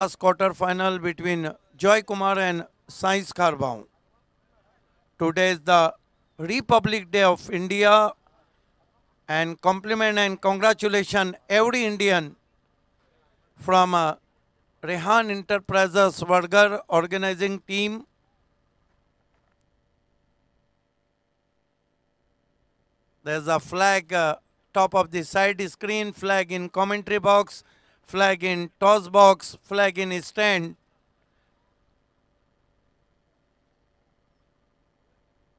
last quarter final between Joy Kumar and Sai Kharbaum. Today is the Republic Day of India and compliment and congratulation every Indian from uh, Rehan Enterprises Burger organizing team There's a flag uh, top of the side screen, flag in commentary box. flag in toss box, flag in stand.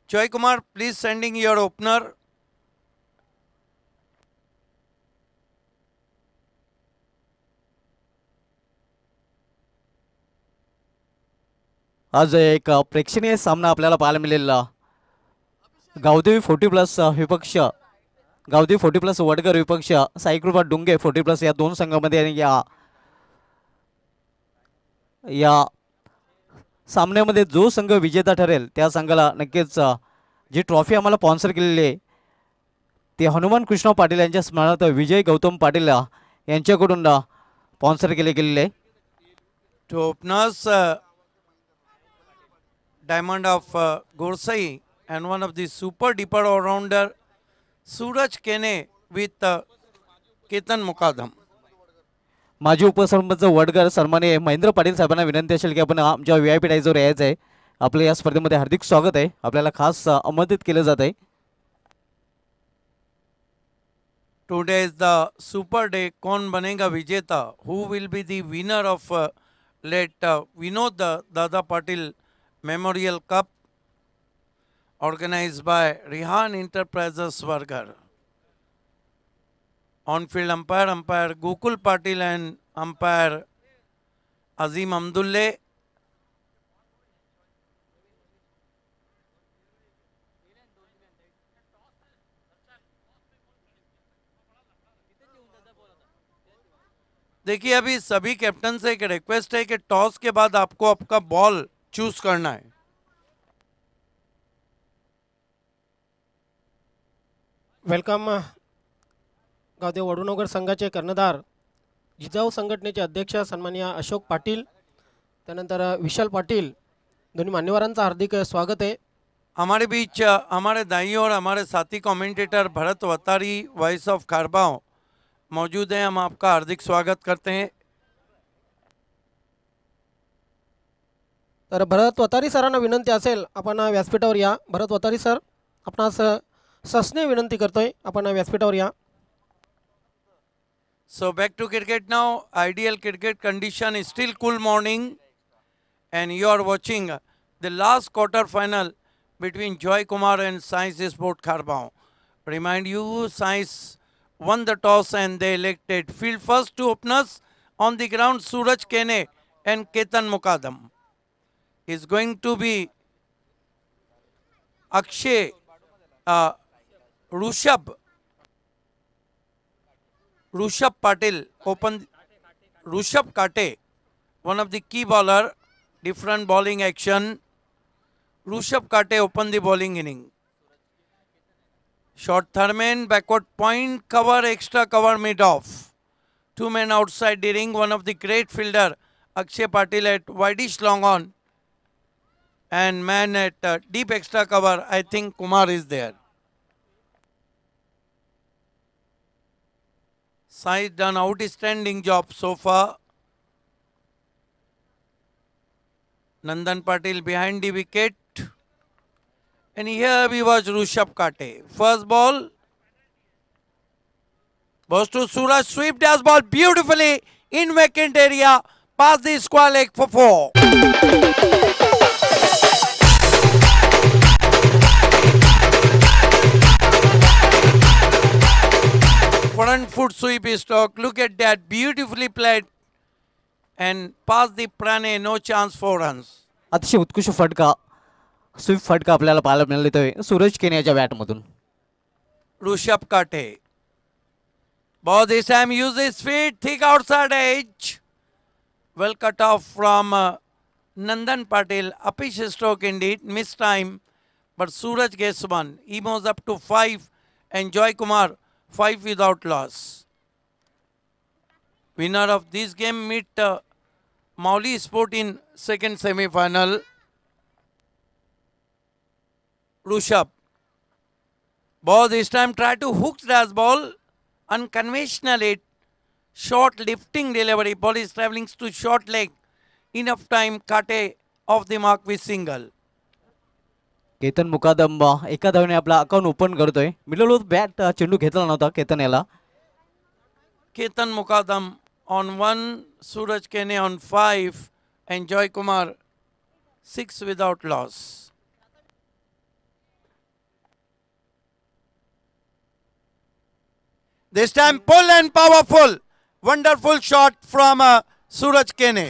Joy Kumar, please sending your opener. आज एक प्रेक्षणीय सामना आपल्याला पाहायला मिळेल Gavdevi forty plus विपक्ष गावदी forty plus Wadkar विपक्ष Saikripa डुंगे forty plus या दोन संघामध्ये आणि या या सामन्यामध्ये जो संघ विजेता ठरेल त्या संघाला नक्कीच जी ट्रॉफी आम्हाला स्पॉन्सर केलेली आहे ते हनुमान कृष्ण पाटील यांच्या स्मरणार्थ विजय गौतम पाटील यांच्याकडून स्पॉन्सर केले गेलेले आहे डायमंड ऑफ गोडसाई and one of the super duper allrounder Suraj Kene with Ketan मुकादम माजी उपसरपंच वडगर सन्माने महेंद्र पाटील साहेबांना विनंती असेल की आपण आमच्या व्ही आय पी टाईजवर यायचं आहे आपल्या या स्पर्धेमध्ये हार्दिक स्वागत आहे आपल्याला खास आमंत्रित केलं जात आहे today is the super day कोण बनेगा विजेता who will be the winner of late Vinod Dada Patil memorial cup organized by Rihan Enterprises Vargar. On-field umpire, umpire Gokul Patil and umpire Azim Amdulle. देखिए अभी सभी कैप्टन से एक रिक्वेस्ट है कि टॉस के बाद आपको आपका बॉल चूज करना है वेलकम गावदेव वडुनगर संघाचे कर्णधार जिजाऊ संघटनेचे अध्यक्ष सन्मान्य अशोक पाटील त्यानंतर विशाल पाटील दोन्ही मान्यवरांचं हार्दिक स्वागत आहे हमारे बीच हमारे दाई और हमारे साथी commentator Bharat Vatari voice of Kharbav मौजूद हैं हम आपका हार्दिक स्वागत करते हैं तर भरत वतारी सरांना विनंती असेल आपण व्यासपीठावर या भरत वतारी सर आपणास सस्ने विनंती करतोय आपण या so back to cricket now ideal cricket condition is still cool morning and you are watching the last quarter final between Joy Kumar and science is sport Kharbav remind you science won the toss and they elected field first two openers on the ground Suraj Kene and Ketan Mukadam is going to be Akshay Rishabh Rishabh Patil opened Rushabh Kate, one of the key bowler, different bowling action. Rushabh Kate opened the bowling inning. Short Thurman, backward point, cover, extra cover, mid off. Two men outside the ring, one of the great fielder, Akshay Patil at wideish long on. And man at uh, deep extra cover, I think Kumar is there. Sai done outstanding job so far. Nandan Patil behind the wicket. And here we watch Rushabh Kate. First ball. Goes to Suraj. Sweep does ball beautifully in vacant area. Pass the square leg for four. front foot sweep stroke. Look at that. Beautifully played. And pass the Prane. No chance for runs. अतिशय उत्कृष्ट फटका Swift फटका आपल्याला पाहायला Suraj Suraj केन्याच्या बॅटमधून Rishabh Kate ball this time use his feet thick outside edge well cut off from uh, Nandan Patil. Apish stroke indeed, missed time. But Suraj gets one. moves up to five. And Joy Kumar 5 without loss. Winner of this game meet uh, Mauli Sport in second semi-final. Rushabh. Ball this time try to hook that ball. Unconventional it. Short lifting delivery. Ball is traveling to short leg. Enough time. a off the mark with single. Ketan Mukadam एका धावने आपला account open करतोय middle over bat चेंडू घेतला नव्हता केतन याला Ketan Mukadam on one Suraj Kene on five and Joy Kumar six without loss this time pull and powerful wonderful shot from Suraj Kene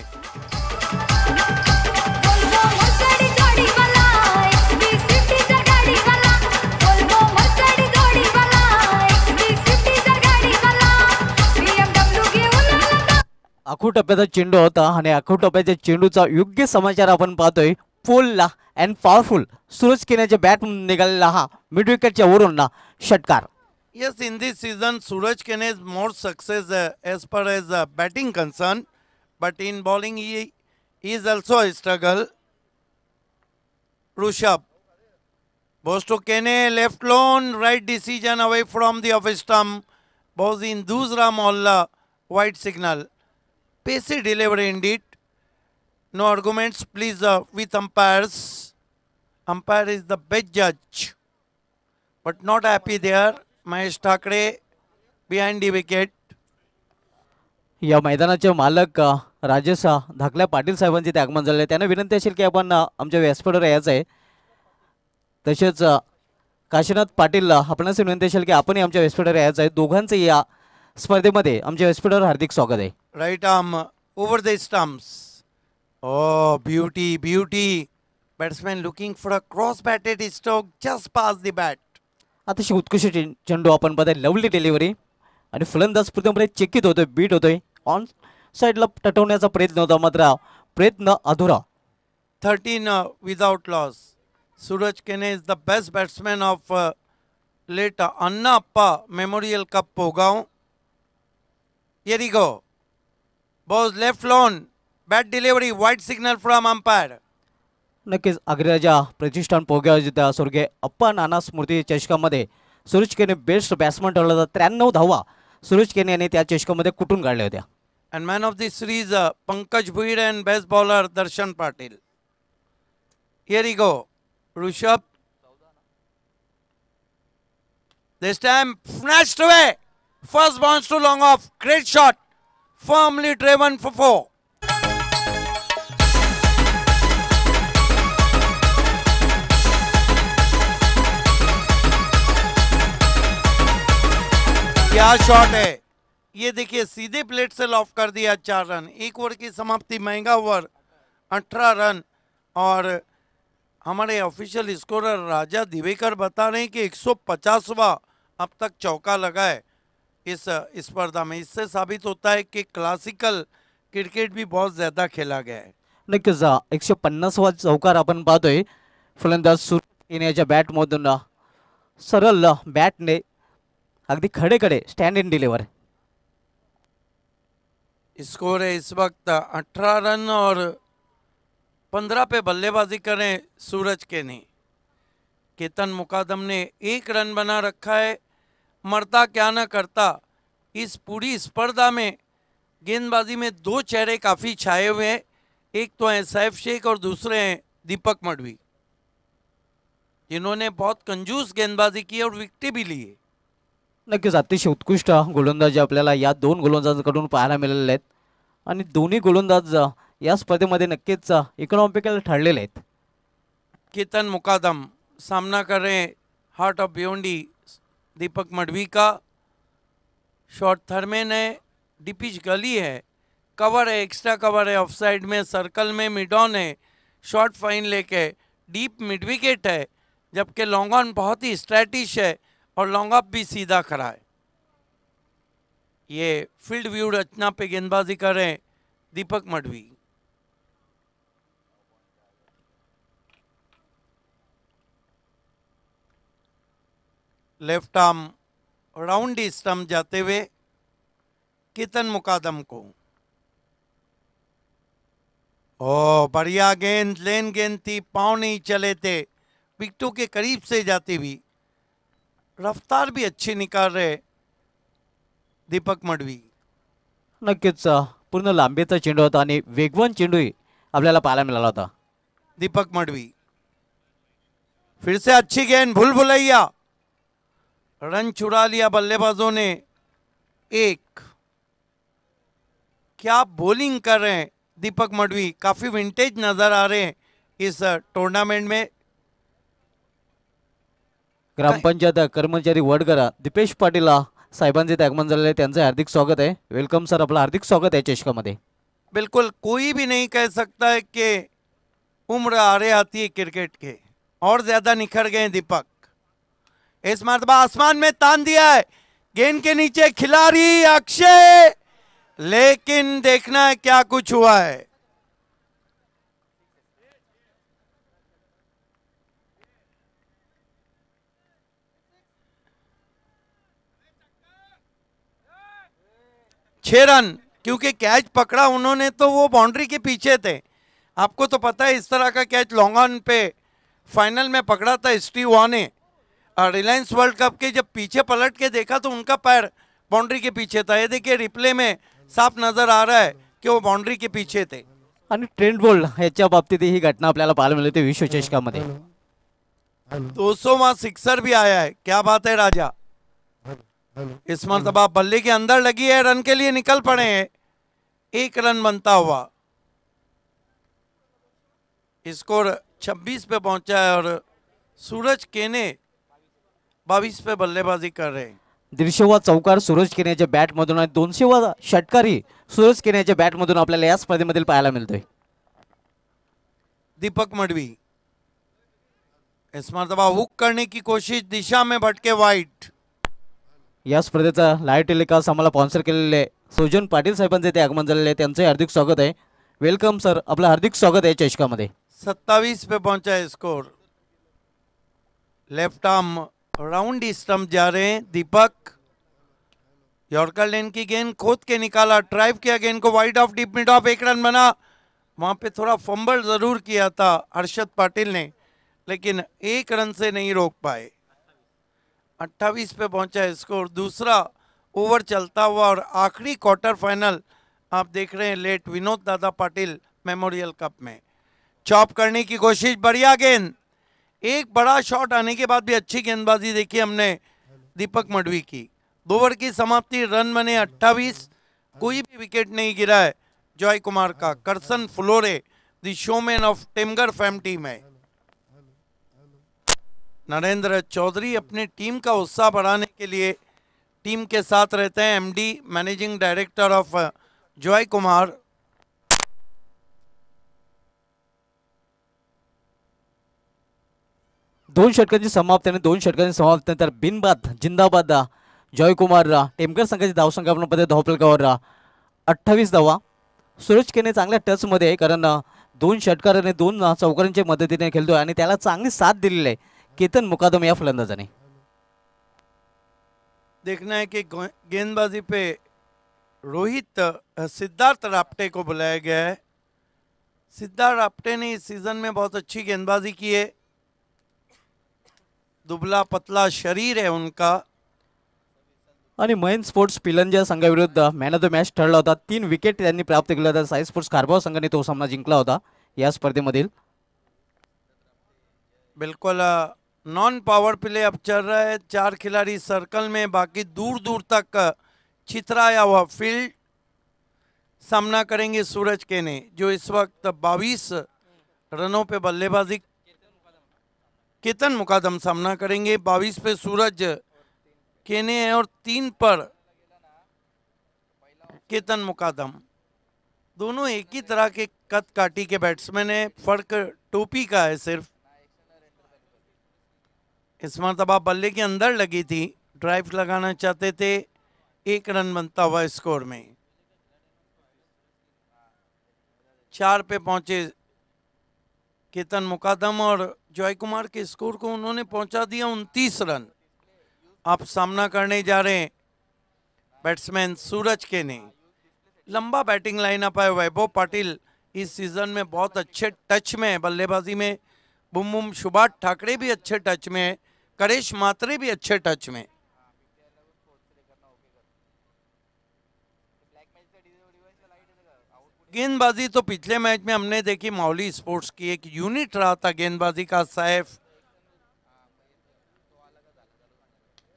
आखू टप्प्याचा चेंडू होता आणि आखू टप्प्याच्या चेंडूचा योग्य समाचार आपण पाहतोय फुलला अँड पावरफुल सूरज किनाऱ्याच्या बॅट म्हणून निघालेला हा मिड विकेटच्या वरून ना षटकार yes in this season Suraj Kene is more success as per as a batting concern but in bowling he is also struggle Rishabh बोस्टो Kene left alone right decision away from the off stump बॉज इन दुसरा मॉलला wide signal Pacey delivered indeed. No arguments, please, uh, with umpires. Umpire is the best judge. But not happy there. Mahesh Thakre behind the wicket. या मैदानाचे मालक uh, Rajesh uh, धाकल्या पाटील साहेबांचे ते आगमन झाले त्यांना विनंती असेल की आपण uh, आमच्या व्यासपीठावर यायचं आहे तसेच काशीनाथ पाटील आपणास विनंती असेल की आपणही आमच्या व्यासपीठावर यायचं आहे दोघांचं या स्पर्धेमध्ये आमच्या व्यासपीठावर हार्दिक स्वागत आहे right arm over the stumps. Oh, beauty, beauty. Batsman looking for a cross batted stroke just past the bat. अतिशय उत्कृष्ट चेंडू आपण बघाय लवली डिलिव्हरी आणि फलंदाज पूर्णपणे चेकित होतोय बीट होतोय ऑन साईडला टटवण्याचा प्रयत्न होता मात्र प्रयत्न अधुरा thirteen without loss Suraj Kene is the best batsman of late Anna Appa memorial cup पोगाव येरी गो बॉज left alone bat delivery wide signal from umpire नक्कीच अग्रजा प्रतिष्ठान पोग्यावर स्वर्गे अप्पा नाना स्मृती चषकामध्ये सुरज केने बेस्ट बॅट्समन ठरला होता त्र्याण्णव धावा सुरज केने यांनी त्या चषकामध्ये कुठून काढल्या होत्या and man of the series Pankaj Bhuir and best bowler Darshan Patil here इ go Rishabh this time flash to first bounce to long off great shot firmly driven for four. क्या शॉट है ये देखिए सीधे प्लेट से लॉफ कर दिया चार रन एक ओवर की समाप्ति महंगा ओवर अठारह रन और हमारे ऑफिशियल स्कोरर राजा दिवेकर बता रहे हैं कि 150वां अब तक चौका लगा है इस स्पर्धा में इससे साबित होता है कि क्लासिकल क्रिकेट भी बहुत ज्यादा खेला गया आहे नक्कीच एकशे पन्नासवा चौकार अपन पाहतोय फलंदाज बैट सुरू सरल बैट ने बॅटने खड़े खड़े स्टैंड इन डिलीवर स्कोर है इस वक्त अठारह रन और पंद्रह पे बल्लेबाजी करें सूरज के ने केतन मुकादम ने एक रन बना रखा है मरता क्या ना करता इस पूरी स्पर्धा में गेंदबाजी में दो चेहरे काफ़ी छाए हुए हैं एक तो हैं सैफ शेख और दूसरे हैं दीपक मडवी जिन्होंने बहुत कंजूस गेंदबाजी की और विकटे भी लिए नक्कीच अतिशय उत्कृष्ट गोलंदाज आपल्याला या दोन गोलंदाजांकडून पाहायला मिळालेले आहेत आणि दोन्ही गोलंदाज या स्पर्धेमध्ये नक्कीच इकॉनॉमिकल ठरलेले आहेत केतन मुकादम सामना कर रहे हार्ट ऑफ बियोंडी दीपक मडवी का शॉर्ट थर्मेन है डिपिच गली है कवर है एक्स्ट्रा कवर है ऑफ साइड में सर्कल में मिड ऑन है शॉर्ट फाइन लेक है डीप मिड विकेट है जबकि लॉन्ग ऑन बहुत ही स्ट्रैटिश है और लॉन्ग ऑफ भी सीधा खड़ा है ये फील्ड व्यू रचना पे गेंदबाजी कर रहे हैं Deepak Madvi left arm round stump जाते हुए कितन मुकादम को ओ बढ़िया गेंद लेन गेंद थी पाँव नहीं चले थे विकटों के करीब से जाती हुई रफ्तार भी अच्छी निकाल रहे दीपक मडवी नक्की पूर्ण तो चेंडू होता आणि वेगवान चेंडूही आपल्याला पाहायला मिळाला होता दीपक मडवी फिर से अच्छी गेंद भूल भुलैया रन चुरा लिया बल्लेबाजों ने एक क्या बॉलिंग कर रहे हैं दीपक मडवी काफ़ी विंटेज नज़र आ रहे हैं इस टूर्नामेंट में ग्राम पंचायत कर्मचारी वडगरा दीपेश पाटिल साहबान ते आगमन हार्दिक स्वागत है वेलकम सर अपना हार्दिक स्वागत है चेषका मध्य बिल्कुल कोई भी नहीं कह सकता है कि उम्र आ रहे आती है क्रिकेट के और ज़्यादा निखर गए दीपक इस मरतबा आसमान में तान दिया है गेंद के नीचे खिलाड़ी अक्षय लेकिन देखना है क्या कुछ हुआ है छह रन क्योंकि कैच पकड़ा उन्होंने तो वो बाउंड्री के पीछे थे आपको तो पता है इस तरह का कैच लॉन्ग ऑन पे फाइनल में पकड़ा था स्टीव वॉ ने रिलायंस वर्ल्ड कप के जब पीछे पलट के देखा तो उनका पैर बाउंड्री के पीछे था ये देखिए रिप्ले में साफ नजर आ रहा है कि वो बाउंड्री के पीछे थे आणि ट्रेंड बोल्ड ह्याच्या बाबतीत ही घटना आपल्याला पाहायला विश्व चषका मध्य दो सौ वहां सिक्सर भी आया है क्या बात है राजा इस मरतबा बल्ले के अंदर लगी है रन के लिए निकल पड़े हैं एक रन बनता हुआ स्कोर 26 पे पहुंचा है और सूरज केने बावीस पे बल्लेबाजी कर रहे हैं दीडशे चौकार सूरज बॅट मधून आणि दोनशे वा षटकारी सूरज बॅट मधून आपल्याला या स्पर्धेमध्ये पाहायला मिळतोय दीपक मडवी हुक करने की कोशिश दिशा में भटके वाईट या स्पर्धेचा लाईव्ह टेलिकास्ट आम्हाला स्पॉन्सर केलेले सुजन पाटील साहेबांचे ते आगमन झालेले आहे हार्दिक स्वागत आहे वेलकम सर आपलं हार्दिक स्वागत आहे चषकामध्ये सत्तावीस पे पहुंचा score left arm round stump जा रहे हैं दीपक यॉर्कर लेन की गेंद खोद के निकाला ड्राइव किया गेंद को wide of deep mid off एक रन बना वहां पे थोड़ा फंबल जरूर किया था हर्षद पाटिल ने लेकिन एक रन से नहीं रोक पाए 28 पे पहुंचा है स्कोर दूसरा ओवर चलता हुआ और आखिरी क्वार्टर फाइनल आप देख रहे हैं late Vinod Dada Patil memorial cup में चॉप करने की कोशिश बढ़िया गेंद एक बड़ा शॉट आने के बाद भी अच्छी गेंदबाजी देखी हमने दीपक मडवी की दो ओवर की समाप्ति रन बने अट्ठावीस कोई भी विकेट नहीं गिरा है जॉय कुमार का करसन फ्लोरे दोमैन ऑफ टेमगर फैम टीम है नरेंद्र चौधरी अपने टीम का उत्साह बढ़ाने के लिए टीम के साथ रहते हैं MD managing director of Joy Kumar दोन षटकांची आणि दोन षटकांची तर बिनबाद जिंदाबाद जॉयकुमार टेमकर संघाची धावसंख्यापणामध्ये रा अठ्ठावीस धावा सुरेश केने चांगल्या टचमध्ये आहे कारण दोन आणि दोन चौकारांच्या मदतीने खेळतो आणि त्याला चांगली साथ दिलेली आहे केतन मुकादम या फलंदाजाने देखना है कि गेंदबाजी पे रोहित सिद्धार्थ रापटे को बुलाया गया है सिद्धार्थ रापटे ने इस सीजन में बहुत अच्छी गेंदबाजी की है दुबला पतला शरीर आहे उनका आणि मेन स्पोर्ट्स पिलंजा संघाविरुद्ध मॅन ऑफ द मॅच ठरला होता तीन विकेट त्यांनी प्राप्त केला होता साई स्पोर्ट्स कारभाव संघाने तो सामना जिंकला होता या स्पर्धेमधील बिलकुल नॉन पावर प्ले अप चल रहा है चार खिलाड़ी सर्कल में बाकी दूर दूर तक चित्राया हुआ फील्ड सामना करेंगे सूरज के जो इस वक्त 22 रनों पे बल्लेबाजी केतन मुकादम सामना करेंगे बाईस पे सूरज केने हैं और तीन पर केतन मुकादम दोनों एक ही तरह के कद काटी के बैट्समैन है फर्क टोपी का है सिर्फ इस मरतबा बल्ले के अंदर लगी थी ड्राइव लगाना चाहते थे एक रन बनता हुआ स्कोर में चार पे पहुंचे केतन मुकादम और जॉय कुमार के स्कोर को उन्होंने पहुंचा दिया उनतीस रन आप सामना करने जा रहे हैं बैट्समैन सूरज के ने लंबा बैटिंग लाइन अप है वैभव पाटिल इस सीजन में बहुत अच्छे टच में है बल्लेबाजी में बुम बुम सुभाष ठाकरे भी अच्छे टच में है करेश मात्रे भी अच्छे टच में है गेंदबाजी तो पिछले मैच में हमने देखी माहौली स्पोर्ट्स की एक यूनिट रहा था गेंदबाजी का सैफ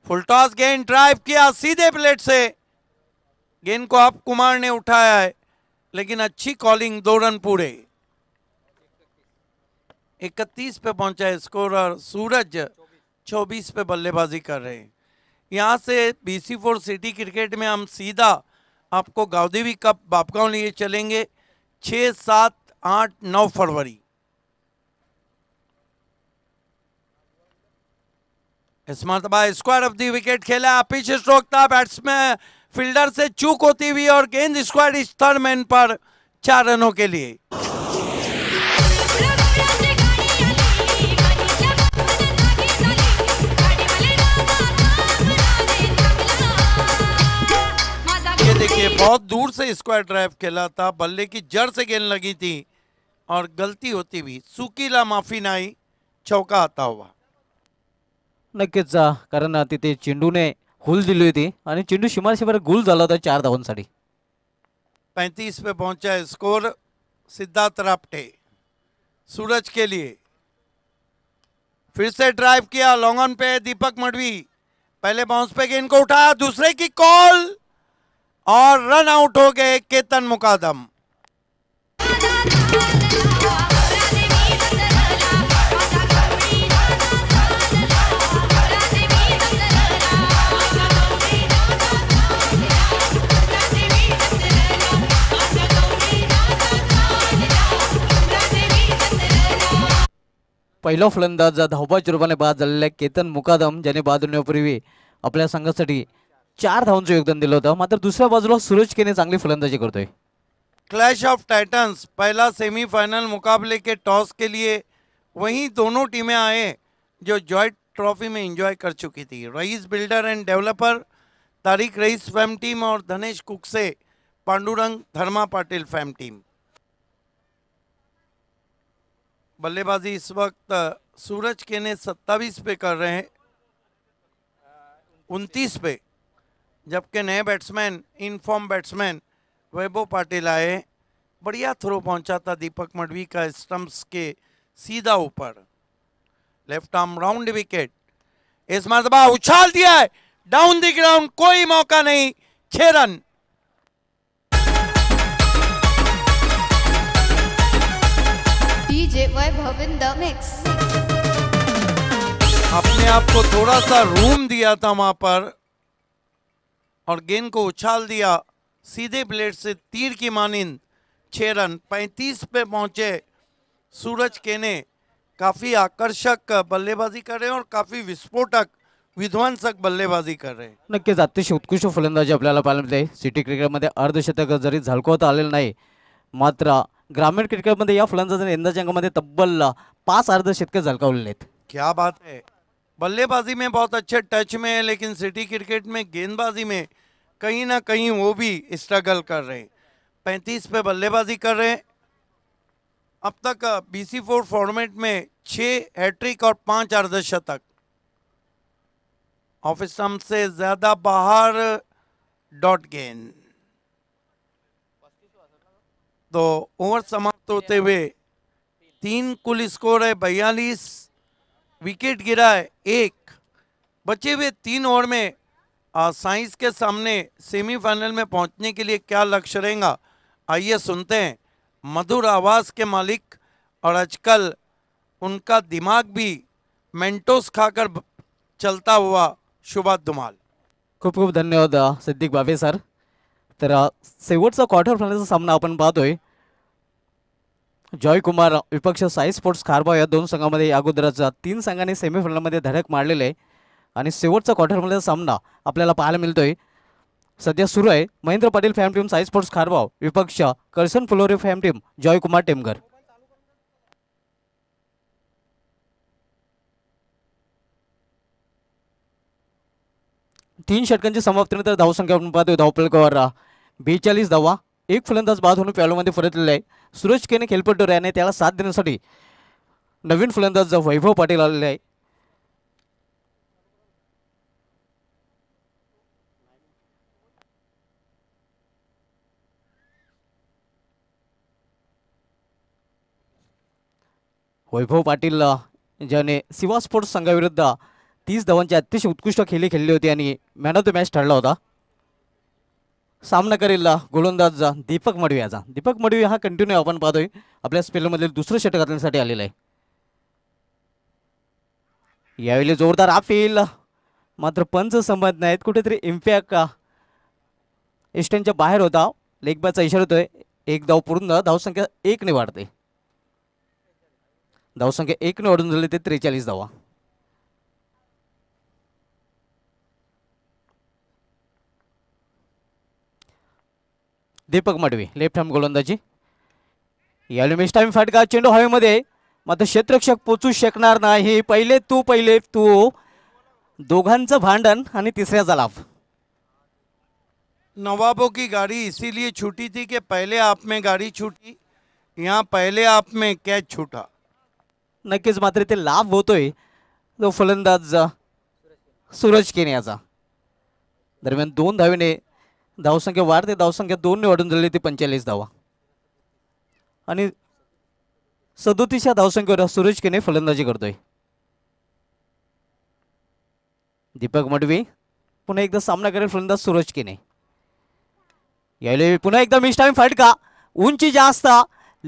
फुलटॉस गेंद ड्राइव किया सीधे प्लेट से गेंद को अब कुमार ने उठाया है लेकिन अच्छी कॉलिंग दो रन पूरे इकतीस पे पहुंचा है स्कोर और सूरज चौबीस पे बल्लेबाजी कर रहे हैं यहाँ से बीसी फोर सिटी क्रिकेट में हम सीधा आपको गावदेवी कप बापगांव लिए चलेंगे छः सात आठ नौ फरवरी इस स्क्वायर ऑफ दी विकेट खेला पिच स्ट्रोक था बैट्समैन फील्डर से चूक होती हुई और गेंद स्क्वायर थर्ड मैन पर चार रनों के लिए बहुत दूर से स्क्वायर ड्राइव खेला था बल्ले की जड़ से गेंद लगी थी और गलती होती भी सुकीला माफी नाही चौका आता हुआ नक्कीच कारण तिथे चेंडूने हुल दिली होती आणि चेंडू शिमारशिवर गुल झाला होता चार साड़ी पैंतीस पे पहुंचा है स्कोर सिद्धार्थ रापटे सूरज के लिए फिर से ड्राइव किया लॉन्ग ऑन पे दीपक मडवी पहले बाउंस पे गेंद को उठाया दूसरे की कॉल और रन आउट हो गए केतन मुकादम पहिला फलंदाज धावपा बाद झालेला केतन मुकादम जैसे बाद होण्यापूर्वी आपल्या संघासाठी चार धावन धावांचं योगदान दिल होता मात्र दुसर बाजूला सूरज केने चांगली फलंदाजी करतोय क्लैश ऑफ टाइटन्स पहला सेमीफाइनल मुकाबले के टॉस के लिए वहीं दोनों टीमें आए जो जॉइंट ट्रॉफी में एंजॉय कर चुकी थी Rais builder and developer Tariq Rais fam team और धनेश कुक से पांडुरंग धर्मा पाटिल फैम टीम बल्लेबाजी इस वक्त सूरज के ने सत्तावीस पे कर रहे हैं उनतीस पे जबकि नए batsman in form batsman Vaibhav Patil आए बढ़िया थ्रो पहुंचा था दीपक मडवी का स्टम्प्स के सीधा ऊपर लेफ्ट आर्म राउंड विकेट इस मरतबा उछाल दिया है डाउन दी ग्राउंड कोई मौका नहीं छ रन अपने आप को थोड़ा सा रूम दिया था वहां पर और गेंद को उछाल दिया सीधे ब्लेड से तीर की मानिंद छः रन 35 पे पहुंचे सूरज केने काफ़ी आकर्षक बल्लेबाजी कर रहे हैं और काफ़ी विस्फोटक विध्वंसक बल्लेबाजी कर रहे हैं नक्कीच अतिशय उत्कृष्ट फलंदाजी आपल्याला पाहायला मिळते सिटी क्रिकेटमध्ये अर्धशतक जरी झलकवता आलेलं नाही मात्र ग्रामीण क्रिकेटमध्ये या फलंदाजाने यंदाच्या अंगामध्ये तब्बल पाच अर्धशतक झलकावलेले आहेत क्या बात आहे बल्लेबाजी में बहुत अच्छे टच में है लेकिन सिटी क्रिकेट में गेंदबाजी में कहीं ना कहीं वो भी स्ट्रगल कर रहे हैं पैंतीस पे बल्लेबाजी कर रहे हैं अब तक बी सी फोर फॉर्मेट में छः हैट्रिक और पाँच अर्धशतक ऑफ स्टम्प से ज़्यादा बाहर डॉट गेंद तो ओवर समाप्त होते हुए तीन कुल स्कोर है बयालीस विकेट गिरा है एक बचे हुए तीन ओवर में साइंस के सामने सेमीफाइनल में पहुंचने के लिए क्या लक्ष्य रहेगा आइए सुनते हैं मधुर आवाज़ के मालिक और आजकल उनका दिमाग भी मेंटोस खाकर चलता हुआ शुभात धुमाल खूब खूब धन्यवाद सिद्दीक बाबे सर तर शेवटचा क्वार्टर फाइनल सामना पहतो है जॉय कुमार विपक्ष साई स्पोर्ट्स खारबाव या दोन संघामध्ये अगोदरच तीन संघांनी सेमीफायनलमध्ये धडक मारलेले आहे आणि शेवटचा क्वार्टरमधला सामना आपल्याला पाहायला मिळतोय सध्या सुरू आहे Mahendra Patil fam team Sai sports Kharbav विपक्ष कर्सन फुलोरे फॅम टीम जॉय कुमार तीन षटकांची समाप्तीनंतर धावसंख्या आपण पाहतोय धावपलकावर बेचाळीस धावा एक फलंदाज बाद होऊन प्यालोमध्ये फरतलेला आहे सुरेश केने खेलपट्टोर याने त्याला साथ देण्यासाठी नवीन फलंदाज वैभव पाटील आलेले आहे वैभव पाटील ज्याने सिवा स्पोर्ट्स संघाविरुद्ध तीस धावांचे अतिशय उत्कृष्ट खेळी खेळली होती आणि मॅन ऑफ द मॅच ठरला होता सामना करेल गोलंदाज दीपक मडवी याचा दीपक मडवी हा कंटिन्यू आपण पाहतोय आपल्या स्पेलमधील दुसरं षटक घालण्यासाठी आलेला आहे यावेळी जोरदार आफील मात्र पंच संबंध नाहीत कुठेतरी इम्पॅक्ट इस्टनच्या बाहेर होता लेखबाचा इशारा होतोय एक धाव पूर्ण धावसंख्या एकने वाढते धावसंख्या एकने वाढून झाली ते त्रेचाळीस धावा दीपक मडवी लेफ्ट हॅम गोलंदाजी टाइम फटका चेंडू हवेमध्ये मात्र क्षेत्रक्षक पोचू शकणार नाही पहिले तू पहिले तू दोघांचं भांडण आणि तिसऱ्याचा लाभ नवाबो की गाड़ी इसीलिए छुटी थी के पहिले आप में गाड़ी छुटी या पहिले आप में कॅच छूटा नक्कीच मात्र ते लाभ होतोय तो फलंदाज सूरज केने याचा दरम्यान दोन धावीने धावसंख्या वाढते ते धावसंख्या ने वाढून झाली ती पंचेचाळीस धावा आणि सदोतीस या धावसंख्येवर सुरेश केने फलंदाजी करतोय दीपक मडवी पुन्हा एकदा सामना करेल फलंदाज सुरज केने यावेळी पुन्हा एकदा मिस फाटका उंची जास्त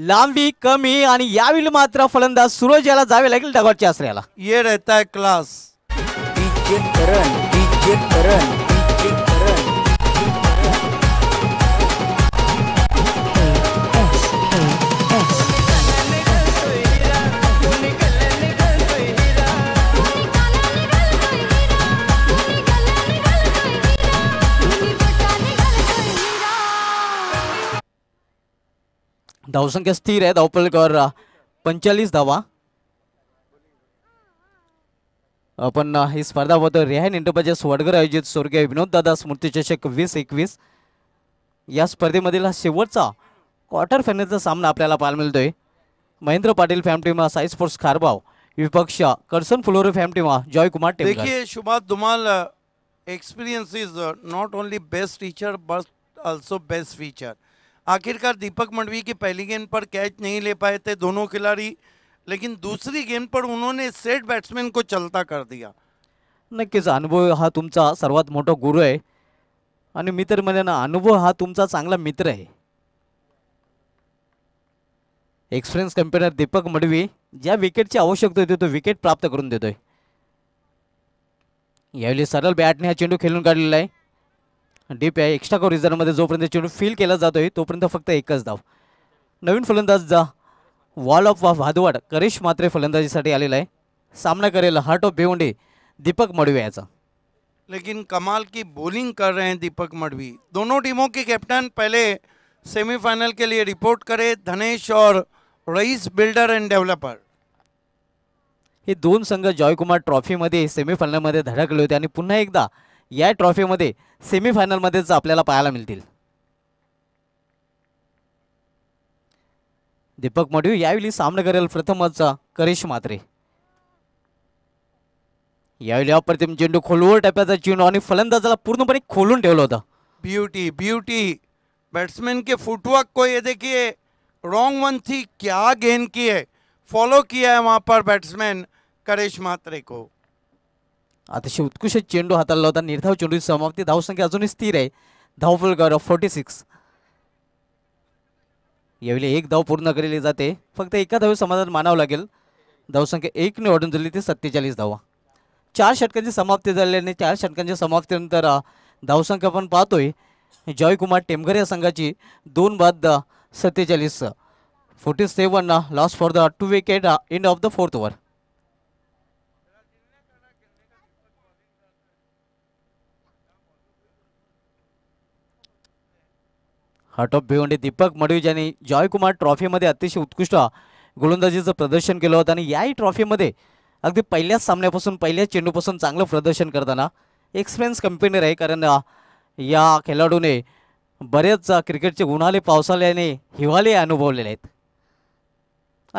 लांबी कमी आणि यावेळी मात्र फलंदाज सुरज याला जावे लागेल डगॉटच्या आसऱ्याला ये रहता करण करण धावसंख्या स्थिर आहे धावपलकर पंचेचाळीस धावा आपण ही स्पर्धा होतं रिहायन इंटरप्राइजेस वडगर आयोजित स्वर्गीय विनोददादा चषक वीस एकवीस या स्पर्धेमधील हा शेवटचा क्वार्टर फायनलचा सामना आपल्याला पाहायला मिळतोय Mahendra Patil fam team Sai sports Kharbav विपक्ष कर्सन फुलोरे फॅम टीम जॉय कुमार देखिए Shubha Dhumal experience is not only best teacher but also best feature आखिरकार दीपक मंडवी की पहली गेंद पर कैच नहीं ले पाए थे दोनों खिलाड़ी लेकिन दूसरी गेंद पर उन्होंने सेट बैट्समैन को चलता कर दिया नक्कीच अनुभव हा तुमचा सर्वात मोठा गुरु आहे आणि मित्र म्हणजे ना अनुभव हा तुमचा चांगला मित्र आहे एक्सपिरियन्स कम्प्युटर दीपक मडवी ज्या विकेटची आवश्यकता होती तो विकेट प्राप्त करून देतोय यावेळी सरळ बॅटने हा चेंडू खेळून काढलेला आहे डीप आहे एक्स्ट्रा कव्हर जोपर्यंत चेंडू फील केला जातोय तोपर्यंत फक्त एकच धाव नवीन फलंदाज जा वॉल ऑफ वा भादवाड करेश मात्रे फलंदाजीसाठी आलेला आहे सामना करेल हार्ट ऑफ भिवंडी दीपक मडवी याचा लेकिन कमाल की बॉलिंग कर रहे हैं दीपक मडवी दोनों टीमों के कैप्टन पहले सेमीफाइनल के लिए रिपोर्ट करे धनेश और रईस बिल्डर एंड डेव्हलपर हे दोन संघ जॉयकुमार ट्रॉफीमध्ये सेमीफायनलमध्ये धडकले होते आणि पुन्हा एकदा या ट्रॉफीमध्ये सेमीफायनलमध्येच आपल्याला पाहायला मिळतील दीपक मढू यावेळी सामना करेल प्रथमच करिश मात्रे यावेळी अप्रतिम चेंडू खोलवर टप्प्याचा चेंडू आणि फलंदाजाला पूर्णपणे खोलून ठेवलं होतं ब्यूटी ब्यूटी बॅट्समॅन के फुटवर्क को ये देखिए रॉन्ग वन थी क्या गेन की है फॉलो किया है वहां पर बैट्समैन करेश मात्रे को अतिशय उत्कृष्ट चेंडू हाताळला होता निर्धाव चेंडूची समाप्ती धावसंख्या अजूनही स्थिर आहे धावफल गौरव फोर्टी सिक्स यावेळी एक धाव पूर्ण केलेली जाते फक्त एका धावे समाधान मानावं लागेल धावसंख्या एकने वाढून झाली ती सत्तेचाळीस धावा चार षटकांची समाप्ती झाल्याने चार षटकांच्या समाप्तीनंतर धावसंख्या आपण पाहतोय जॉयकुमार टेमघर या संघाची दोन बाद सत्तेचाळीस forty seven loss for the two wicket end of the fourth over heart of Bhiwandi Deepak Madvi's यांनी जॉयकुमार ट्रॉफीमध्ये अतिशय उत्कृष्ट गोलंदाजीचं प्रदर्शन केलं होतं आणि याही ट्रॉफीमध्ये अगदी पहिल्याच सामन्यापासून पहिल्याच चेंडूपासून चांगलं प्रदर्शन करताना एक्सपिरियन्स कंपेनर आहे कारण या खेळाडूने बरेच क्रिकेटचे उन्हाळे पावसाळ्याने हिवाळे अनुभवलेले आहेत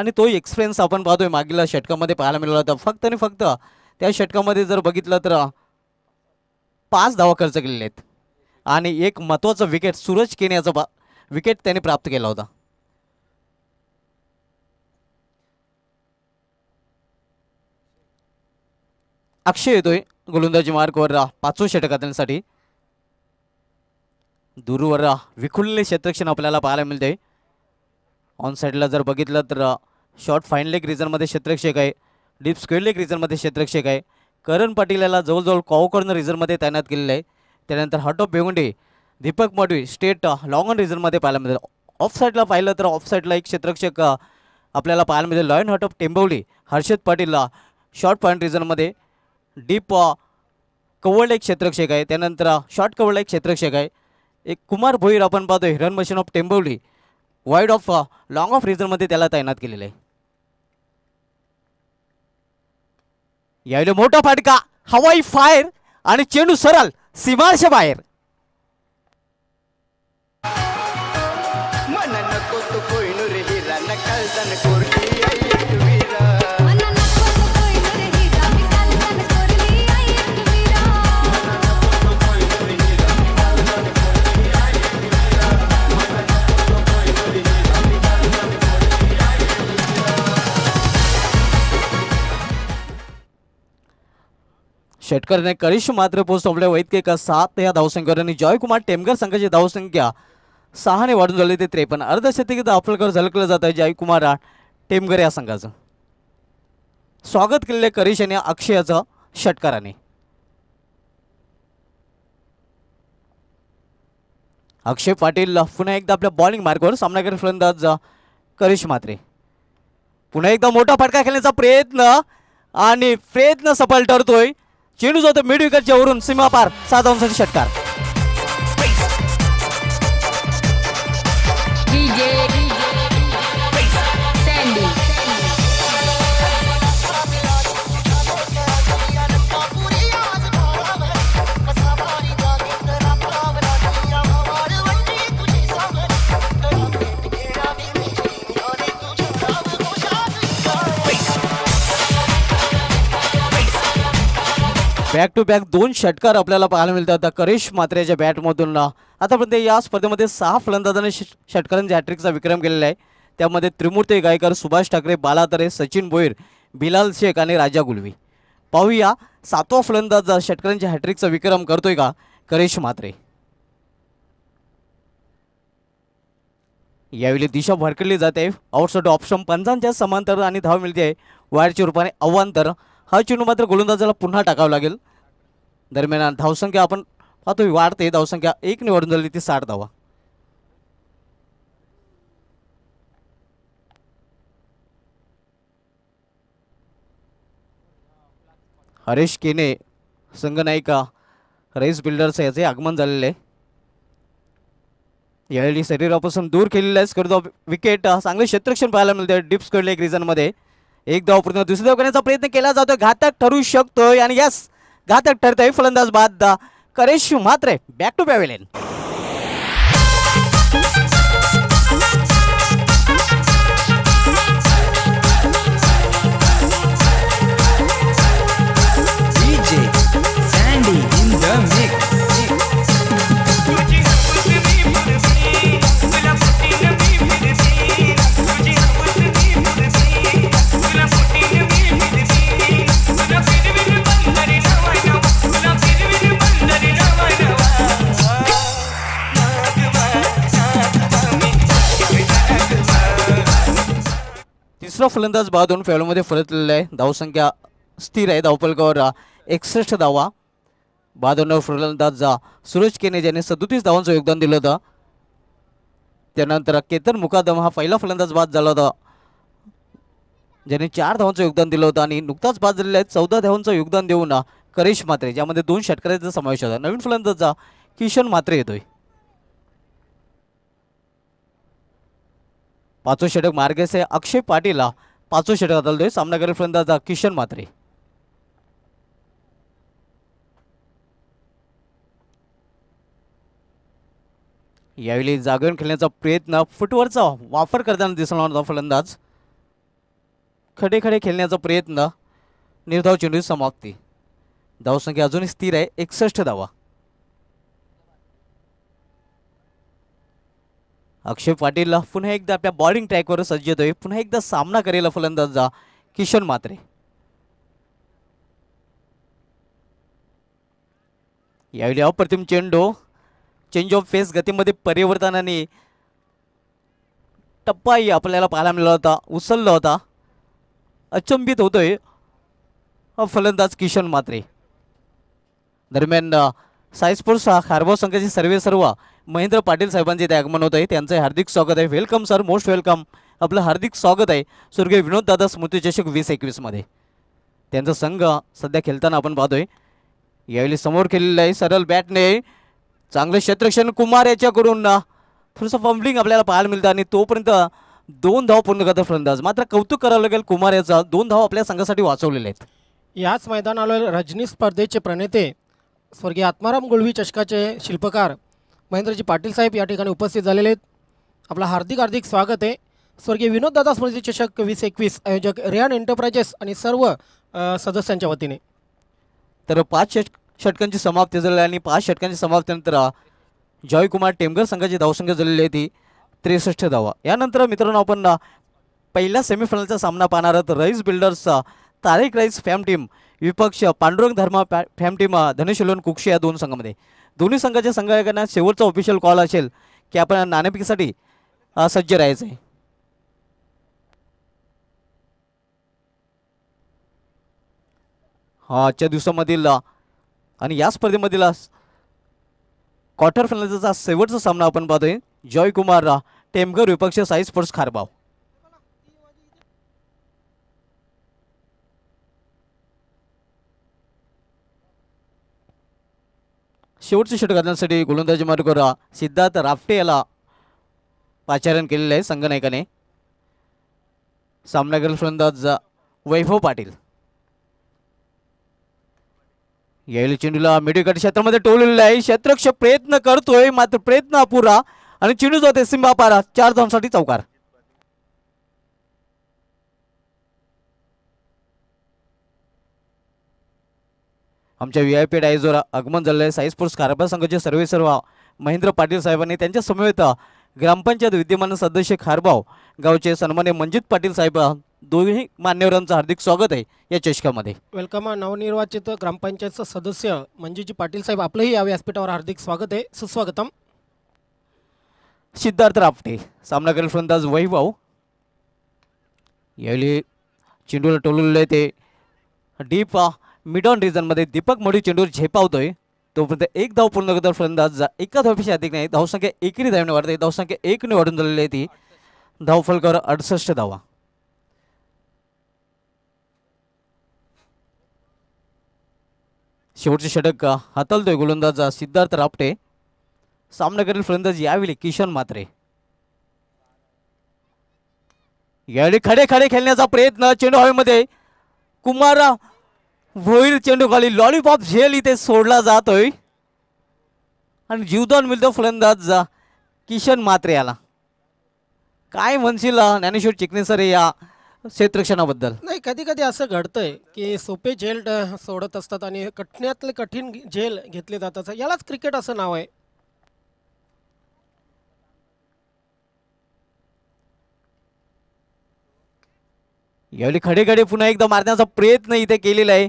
आणि तो एक्सपिरियन्स आपण पाहतोय मागील षटकामध्ये पाहायला मिळाला होता फक्त आणि फक्त त्या षटकामध्ये जर बघितलं तर पाच धावा खर्च केलेले आहेत आणि एक महत्त्वाचं विकेट सूरज केन याचा बा विकेट त्याने प्राप्त केला होता अक्षय येतोय गोलंदाजी मार्गवर पाचव षटकांसाठी दूरवर विखुरलेले क्षेत्रक्षण आपल्याला पाहायला मिळते ऑन साईडला जर बघितलं तर शॉर्ट फाईन लेग रिझनमध्ये क्षेत्रक्षेक आहे डीप स्क्वेअर लेग रिझनमध्ये क्षेत्रक्षेक आहे करण पाटील याला जवळजवळ कॉव रिझनमध्ये तैनात केलेलं आहे त्यानंतर ऑफ बेगुंडे दीपक मडवी स्टेट लॉंग ऑन रिझनमध्ये पाहायला मिळेल ऑफ साईडला पाहिलं तर ऑफ साईडला एक क्षेत्रक्षक आपल्याला पाहायला मिळेल लॉयन ऑफ टेंबवली हर्षद पाटीलला शॉर्ट पॉईंट रिझनमध्ये डीप कवळ एक क्षेत्रक्षक आहे त्यानंतर शॉर्ट कवळलं एक क्षेत्रक्षक आहे एक कुमार भोईर आपण पाहतो हिरन machine of Tembavli wide of long off रिझनमध्ये त्याला तैनात केलेलं आहे यावेळी मोठा फाटका हवाई फायर आणि चेंडू सरल सीमारशा बाहेर षटकरने करीश मात्र पोस्ट आपल्या का सात या धावसंख्येवर आणि जॉयकुमार टेमकर संघाची धावसंख्या सहाने वाढून झाली ते त्रेपन्न अर्धशतकी आपलकर झलकलं जात आहे जयकुमार टेमकर या संघाचं स्वागत केलेले करिश आणि अक्षयाचं षटकाराने अक्षय पाटील पुन्हा एकदा आपल्या बॉलिंग सामना सामनाकडे फलंदाज करिश मात्रे पुन्हा एकदा मोठा फटका खेळण्याचा प्रयत्न आणि प्रयत्न सफल ठरतोय चेंडू जातो मिड विकेटच्या वरून सीमापार सात षटकार बॅक टू बॅक दोन षटकार आपल्याला पाहायला मिळतात करेश मात्रेच्या बॅटमधून आतापर्यंत या स्पर्धेमध्ये सहा फलंदाजाने षटकारांच्या हॅट्रिकचा विक्रम केलेला आहे त्यामध्ये त्रिमूर्ती गायकर सुभाष ठाकरे बालातरे सचिन भोईर बिलाल शेख आणि राजा गुलवी पाहूया सातवा फलंदाज षटकरांच्या हॅट्रिकचा विक्रम करतोय का करेश मात्रे यावेळी दिशा भरकडली जाते आउटसाईड ऑप्शन पंचांच्या समांतर आणि धाव मिळते आहे वायरच्या रूपाने अवांतर हा चेंडू मात्र गोलंदाजाला पुन्हा टाकावा लागेल दरम्यान धावसंख्या आपण पाहतो वाढते धावसंख्या एक निवडून झाली ती साठ धावा हरेश केने संघनायिका रेस बिल्डर्स याचे आगमन झालेले यावेळी शरीरापासून दूर केलेलं आहे विकेट चांगले क्षेत्रक्षण पाहायला मिळते डिप्स कडले एक रिझनमध्ये एक पूर्ण दुसरी धाव करण्याचा प्रयत्न केला जातोय घातक ठरू शकतोय आणि यस घातक ठरतोय फलंदाज बाद दा करेश मात्र बॅक टू पॅवेलेन फलंदाज बाद होऊन फेलोमध्ये फरतलेला आहे धावसंख्या स्थिर आहे धावपलकावर एकसष्ट धावा बहादूरनं फलंदाज सुरज केने ज्याने सदोतीस धावांचं योगदान दिलं होतं त्यानंतर केतन मुकादम हा पहिला फलंदाज बाद झाला होता ज्याने चार धावांचं योगदान दिलं होतं आणि नुकताच बाद झालेला आहे चौदा धावांचं योगदान देऊन करेश मात्रे ज्यामध्ये दोन षटकऱ्याचा समावेश होता नवीन फलंदाजचा किशन मात्रे येतोय पाचवं षटक मार्गेसे अक्षय पाटीलला पाचवं षटक सामना करेल फलंदाजा किशन मात्रे यावेळी जागरण खेळण्याचा प्रयत्न फुटवरचा वापर करताना दिसणार होता फलंदाज खडे खडे खेळण्याचा प्रयत्न निर्धाव चेंडू समाप्ती धावसंख्या अजूनही स्थिर आहे एकसष्ट धावा अक्षय पाटील पुन्हा एकदा आपल्या बॉलिंग ट्रॅकवर सज्ज होतोय पुन्हा एकदा सामना करेल फलंदाजा किशन मात्रे यावेळी अप्रतिम चेंडो चेंज ऑफ फेस गतीमध्ये परिवर्तनाने टप्पाही आपल्याला पाहायला मिळाला होता उचलला होता अचंबित होतोय फलंदाज किशन मात्रे दरम्यान साईस्पोर्ट्स हा खारभाव संघाचे सर्वे सर्व महेंद्र पाटील साहेबांचे ते आगमन होत आहे त्यांचं हार्दिक स्वागत आहे वेलकम सर मोस्ट वेलकम आपलं हार्दिक स्वागत आहे स्वर्गीय विनोददादा स्मृती चषक वीस एकवीसमध्ये त्यांचा संघ सध्या खेळताना आपण पाहतोय यावेळी समोर खेळलेलं आहे सरळ बॅटने चांगलं क्षेत्रक्षण कुमार याच्याकडून थोडंसं फंबलिंग आपल्याला पाहायला मिळतं आणि तोपर्यंत दोन धाव पूर्ण करतो फलंदाज मात्र कौतुक करावं लागेल कुमार याचा दोन धाव आपल्या संघासाठी वाचवलेले आहेत याच मैदानावर रजनी स्पर्धेचे प्रणेते स्वर्गीय आत्माराम गुळवी चषकाचे शिल्पकार महेंद्रजी पाटील साहेब या ठिकाणी उपस्थित झालेले आहेत आपलं हार्दिक हार्दिक स्वागत आहे स्वर्गीय विनोददादा स्मृती चषक वीस एकवीस आयोजक रियान एंटरप्राइजेस आणि सर्व सदस्यांच्या वतीने तर पाच षट षटकांची समाप्ती झालेली आणि पाच षटकांची समाप्तीनंतर जॉयकुमार टेमगर संघाची धावसंख्या झालेली होती त्रेसष्ट धावा यानंतर मित्रांनो आपण पहिल्या सेमीफायनलचा सामना पाहणार आहोत रईस बिल्डर्सचा तारेक रईस फॅम टीम विपक्ष पांडुरंग धर्मा फॅम टीम लोन कुक्षी या दोन संघामध्ये दोन्ही संघाच्या संघायकांना शेवटचा ऑफिशियल कॉल असेल की आपण नाणेपिकीसाठी सज्ज राहायचं आहे आजच्या दिवसामधील आणि या स्पर्धेमधील क्वार्टर फायनलचा शेवटचा सामना आपण पाहतोय जॉय कुमार टेमकर विपक्ष साई स्पोर्ट्स खारबाव शेवटचे षट करण्यासाठी गोलंदाजी मार्गावर सिद्धार्थ राफ्टे याला पाचारण केलेलं आहे संघनायकाने सामनागीर फलंदाज वैभव पाटील यावेळी चेंडूला मिडीकट क्षेत्रामध्ये टोवलेलं आहे क्षेत्रक्ष प्रयत्न करतोय मात्र प्रयत्न अपुरा आणि चेंडू जाते सिंबापारा चार धावसाठी चौकार आमच्या व्ही आय पी डायजोर आगमन झालेले साई स्पोर्ट्स कारभार संघाचे सर्वे सर्व महेंद्र पाटील साहेबांनी त्यांच्या समवेत ग्रामपंचायत विद्यमान सदस्य खारबाव गावचे सन्मान्य मंजित पाटील साहेब दोन्ही मान्यवरांचं हार्दिक स्वागत आहे या चषकामध्ये वेलकम नवनिर्वाचित ग्रामपंचायतचं सदस्य मंजुजी पाटील साहेब आपलंही या व्यासपीठावर हार्दिक स्वागत आहे सुस्वागतम सिद्धार्थ रापटे सामना करेल फलंदाज वैभव यावेळी चेंडूला टोलवले ते डीप मिड ऑन मध्ये दीपक मोडी चेंडूर झेपावतोय तोपर्यंत एक धाव पूर्ण करतो फलंदाज एका धावपेक्षा अधिक नाही धावसंख्या एकरी धावने वाढते धावसंख्या एकने वाढून झालेली आहे ती धाव अडसष्ट धावा शेवटचे षटक हातालतोय गोलंदाज सिद्धार्थ रापटे सामना करेल फलंदाज यावेळी किशन मात्रे यावेळी खडे खडे खेळण्याचा प्रयत्न चेंडू हवेमध्ये कुमार भोईर खाली लॉलीपॉप झेल इथे सोडला जातोय आणि जीवदान मिळतो फलंदाज जा किशन मात्रे याला काय म्हणशील ज्ञानेश्वर चिकनेसरे या क्षेत्रक्षणाबद्दल नाही कधी कधी असं घडतंय की सोपे झेल सोडत असतात आणि कठण्यातले कठीण झेल घेतले जातात यालाच क्रिकेट असं नाव आहे यावेळी खडे खडे पुन्हा एकदा मारण्याचा प्रयत्न इथे केलेला आहे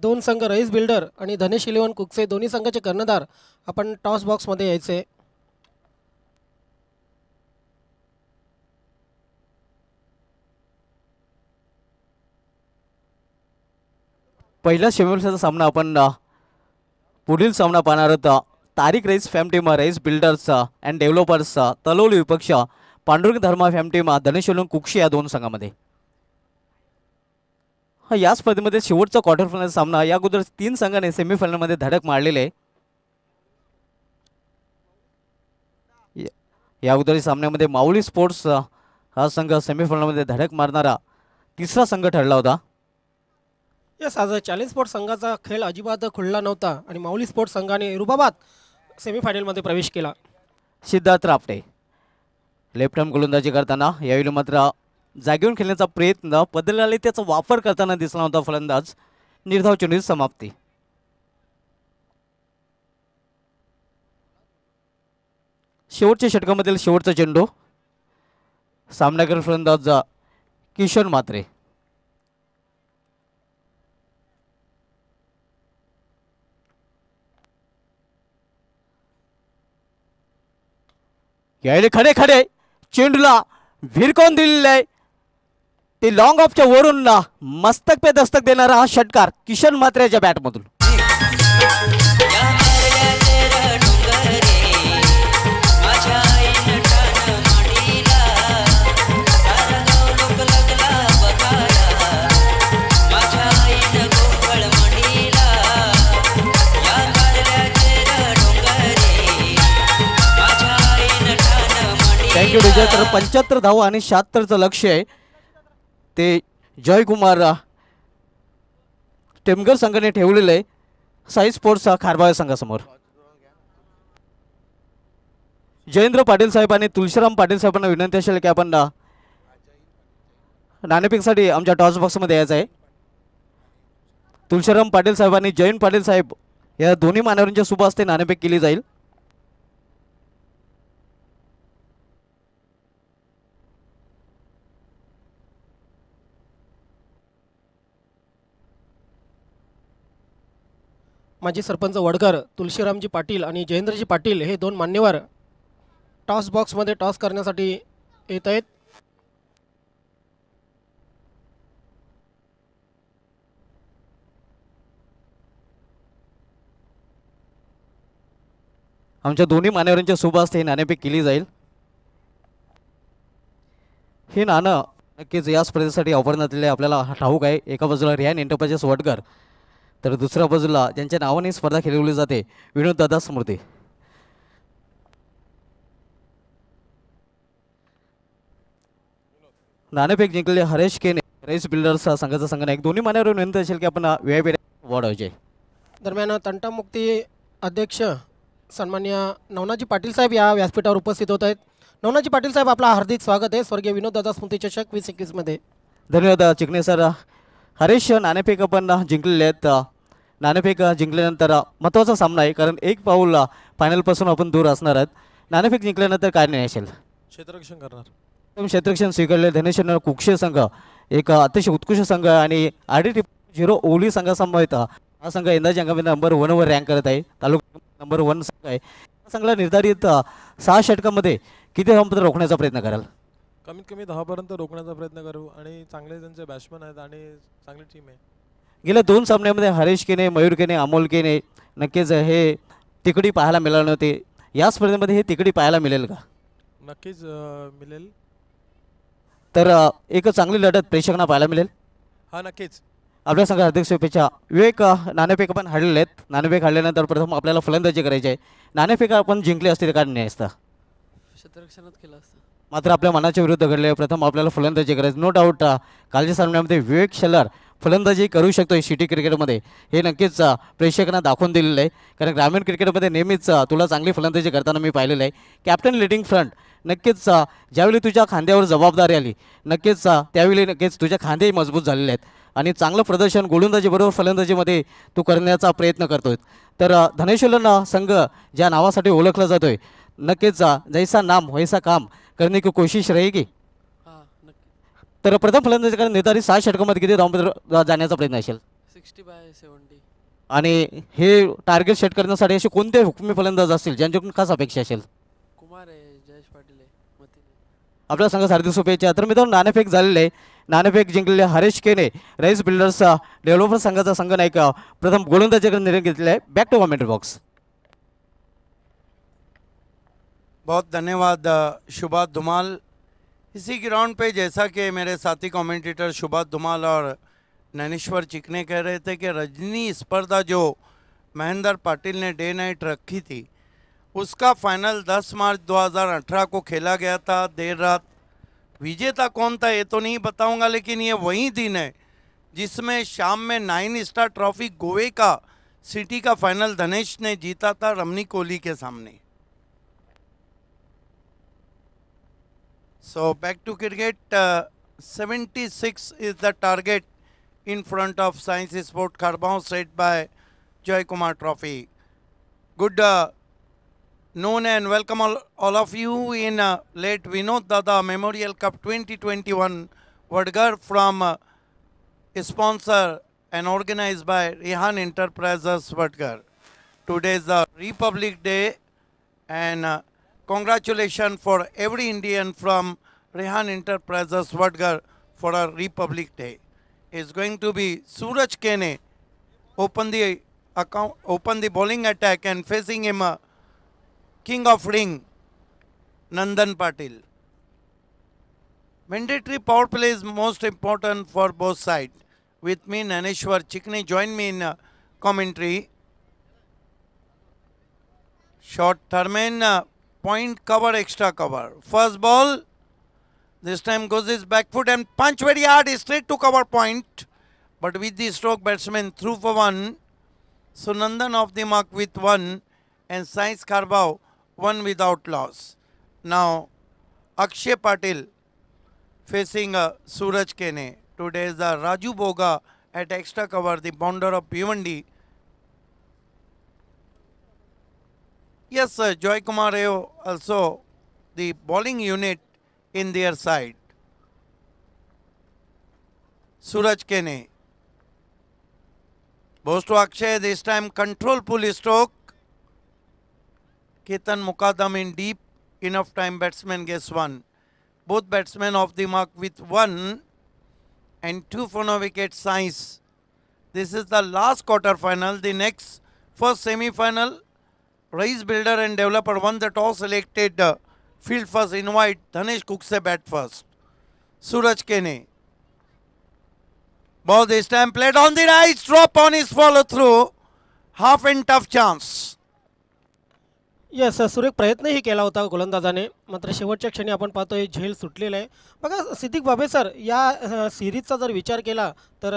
दोन संघ रईस बिल्डर आणि धनेश इलेवन कुकसे दोन्ही संघाचे कर्णधार आपण टॉस बॉक्समध्ये यायचे पहिला शेमीफायनलचा सामना आपण पुढील सामना पाहणार होता Tariq Rais fam team Rais builders and developers Taloli विपक्ष पांडुरंग धर्मा फॅम टीम धनेश कुक्षी या दोन संघामध्ये या स्पर्धेमध्ये शेवटचा क्वार्टर फायनल सामना या अगोदर तीन संघाने सेमीफायनलमध्ये धडक मारलेले या अगोदर सामन्यामध्ये माऊली स्पोर्ट्स हा संघ सेमीफायनलमध्ये धडक मारणारा तिसरा संघ ठरला होता यस आज चॅलेंज स्पोर्ट्स संघाचा खेळ अजिबात खुलला नव्हता आणि माऊली स्पोर्ट्स संघाने रुबाबात सेमीफायनलमध्ये प्रवेश केला सिद्धार्थ रापटे लेफ्ट गोलंदाजी करताना यावेळी मात्र जागेवून खेळण्याचा प्रयत्न त्याचा वापर करताना दिसला होता फलंदाज निर्धाव चेंडू समाप्ती शेवटच्या षटकामधील शेवटचा चेंडू सामनाकर फलंदाज किशोर मात्रे यायले खडे खडे चेंडूला भिरकावून दिलेले आहे ते लॉंग ऑफच्या वरून मस्तक पे दस्तक देणारा हा षटकार किशन मात्र्याच्या बॅटमधून थँक्यू विजय तर पंच्याहत्तर धाव आणि शहात्तरचं लक्ष आहे ते जयकुमार टेमगर संघाने ठेवलेलं आहे साई स्पोर्ट्सचा खारबाळ्या संघासमोर जयेंद्र पाटील साहेब आणि तुळशीराम पाटील साहेबांना विनंती असेल की आपण नाणेपिकसाठी आमच्या टॉस बॉक्समध्ये यायचं आहे तुळशीराम पाटील साहेब आणि जयंत पाटील साहेब या दोन्ही मान्यवरांच्या सुभा असते नाणेपेक केली जाईल माजी सरपंच वडकर तुलशीरामजी पाटील आणि जयेंद्रजी पाटील हे दोन मान्यवर टॉस बॉक्समध्ये टॉस करण्यासाठी येत आहेत आमच्या दोन्ही मान्यवरांच्या सुभाष हे नाण्यापैकी केली जाईल हे नाणं नक्कीच या स्पर्धेसाठी वापरण्यात आलेले आपल्याला ठाऊक आहे एका बाजूला रियान एंटरप्राइजेस वडकर तर दुसऱ्या बाजूला ज्यांच्या नावाने स्पर्धा खेळवली जाते विनोददादा स्मृती नाणेफेक जिंकले हरेश केने रेस बिल्डर्स हा संघाचा नाही दोन्ही मान्यावर विनंती असेल की आपण वेगवेगळे वॉर्ड व्हायचे दरम्यान तंटामुक्ती अध्यक्ष सन्मान्य नवनाजी पाटील साहेब या व्यासपीठावर उपस्थित होत आहेत नवनाजी पाटील साहेब आपला हार्दिक स्वागत आहे स्वर्गीय विनोददादा स्मृती चषक वीस एकवीसमध्ये धन्यवाद चिकने सर हरेश नाणेफेक आपण जिंकलेले आहेत नाणेफेक जिंकल्यानंतर महत्त्वाचा सामना आहे कारण एक पाऊल फायनलपासून आपण दूर असणार आहेत नाणेफेक जिंकल्यानंतर काय नाही असेल क्षेत्ररक्षण करणार क्षेत्रक्षण स्वीकारले धनेश्वर कुक्षे संघ एक अतिशय उत्कृष्ट संघ आणि आडी टी झिरो ओली संघासमवेत हा संघ यंदाच्या अंगामध्ये नंबर वनवर रँक करत आहे तालुका नंबर वन संघ आहे हा संघाला निर्धारित सहा षटकामध्ये किती धावांपर्यंत रोखण्याचा प्रयत्न कराल कमीत कमी दहापर्यंत रोखण्याचा प्रयत्न करू आणि चांगले त्यांचे बॅट्समन आहेत आणि चांगली टीम आहे गेल्या दोन सामन्यामध्ये हरेश केने मयूर केने अमोल केने नक्कीच हे तिकडी पाहायला मिळाली नव्हती या स्पर्धेमध्ये हे तिकडी पाहायला मिळेल का नक्कीच मिळेल तर एक चांगली लढत प्रेक्षकांना पाहायला मिळेल हा नक्कीच आपल्या संघ अध्यक्षपेक्षा विवेक नाणेफेक पण हाडलेले आहेत नाणेफेक हाडल्यानंतर प्रथम आपल्याला फलंदाजी करायची आहे नाणेफेक आपण जिंकले असते काय नाही केलं असतं मात्र आपल्या मनाच्या विरुद्ध घडले प्रथम आपल्याला फलंदाजी करायचं नो डाऊट कालच्या सामन्यामध्ये विवेक शेलर फलंदाजी करू शकतो सिटी क्रिकेटमध्ये हे नक्कीच प्रेक्षकांना दाखवून दिलेलं आहे कारण ग्रामीण क्रिकेटमध्ये नेहमीच तुला चांगली फलंदाजी करताना मी पाहिलेलं आहे कॅप्टन लिडिंग फ्रंट नक्कीच ज्यावेळी तुझ्या खांद्यावर जबाबदारी आली नक्कीच त्यावेळी नक्कीच तुझ्या खांदेही मजबूत झालेले आहेत आणि चांगलं प्रदर्शन गोलंदाजीबरोबर फलंदाजीमध्ये तू करण्याचा प्रयत्न करतोय तर धनेश्वलन संघ ज्या नावासाठी ओळखला जातोय नक्कीच जैसा नाम वैसा काम करणे की कोशिश रहेगी तर प्रथम फलंदाजीकडे निर्धारित सहा षटकामध्ये किती धावपत्र जाण्याचा प्रयत्न असेल सिक्स्टी बाय सेवन्टी आणि हे टार्गेट सेट करण्यासाठी असे कोणते हुकमी फलंदाज असतील ज्यांच्याकडून खास अपेक्षा असेल कुमार आहे जयेश पाटील आहे संघ आहे. आपल्याला हार्दिक शुभेच्छा तर मित्रांनो नाणेफेक झालेले नाणेफेक जिंकलेले हरेश केने रईस बिल्डर्सचा डेव्हलपर संघाचा संघ का प्रथम गोलंदाजीकडे निर्णय घेतलेला आहे बॅक टू कॉमेंट बॉक्स बहुत धन्यवाद शुभा धुमाल इसी ग्राउंड पे जैसा कि मेरे साथी कमेंटेटर शुभा धुमाल और नैनेश्वर चिकने कह रहे थे कि रजनी स्पर्धा जो महेंद्र पाटिल ने डे नाइट रखी थी उसका फाइनल 10 मार्च 2018 को खेला गया था देर रात विजेता कौन था ये तो नहीं बताऊंगा लेकिन ये वही दिन है जिसमें शाम में नाइन स्टार ट्रॉफी गोवे का सिटी का फाइनल धनेश ने जीता था रमनी कोहली के सामने So back to cricket, uh, 76 is the target in front of Science Sport Carbon set by Joy Kumar Trophy. Good uh, noon and welcome all, all of you in uh, late Vinod Dada Memorial Cup 2021 Vadgar from uh, sponsor and organized by Rihan Enterprises Vadgar. Today is the uh, Republic Day and uh, Congratulations for every Indian from Rehan Enterprises Swadgar for our Republic Day. It's going to be Suraj Kane open the account, open the bowling attack and facing him a king of ring, Nandan Patil. Mandatory power play is most important for both sides. With me, Naneshwar Chikni, join me in uh, commentary. Short Tharmen point cover, extra cover. First ball, this time goes his back foot and punch very hard straight to cover point. But with the stroke, batsman through for one. Sunandan off the mark with one and Sai Skarbao one without loss. Now Akshay Patil facing uh, Suraj Kene. Today is the Raju Boga at extra cover, the bounder of Bhiwandi. Yes, uh, Joy Kumar Rao also the bowling unit in their side. Suraj Kene. Bows to Akshay, this time control pull stroke. Ketan Mukadam in deep, enough time batsman gets one. Both batsmen off the mark with one and two for wicket size. This is the last quarter final. The next first semi final Raees builder and developer one the toss selected field first invite Dhanesh Kuk sat fast Kene through half and tough चा सुरज प्रयत्नही केला होता गोलंदाजाने मात्र शेवटच्या क्षणी आपण पाहतो हे झेल सुटलेलं आहे बघा सिद्धिक बाबे सर या सिरीजचा जर विचार केला तर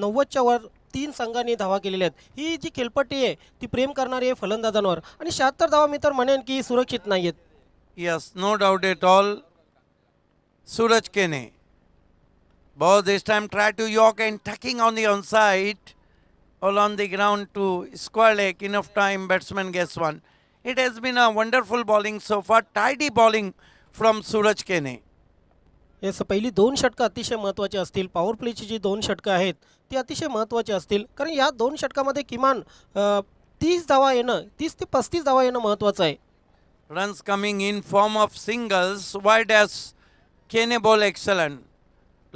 नव्वदच्या वर तीन संघांनी धावा केलेल्या आहेत ही जी खेळपट्टी आहे ती प्रेम करणारी आहे फलंदाजांवर आणि शहात्तर धावा मी तर म्हणेन की सुरक्षित नाही आहेत yes no doubt at all Suraj Kene bowls this time try to york and taking on the on side on the ground to squad एक in off time batsman gets one it has been a wonderful bowling so far tidy bowling from Suraj Kene yes पहिली दोन षटकं अतिशय महत्त्वाची असतील power प्लेची जी दोन षटकं आहेत ते अतिशय महत्त्वाची असतील कारण या दोन षटकामध्ये किमान तीस धावा येणं तीस ते पस्तीस धावा येणं महत्त्वाचं आहे runs coming in form of singles wide as Kene bowl excellent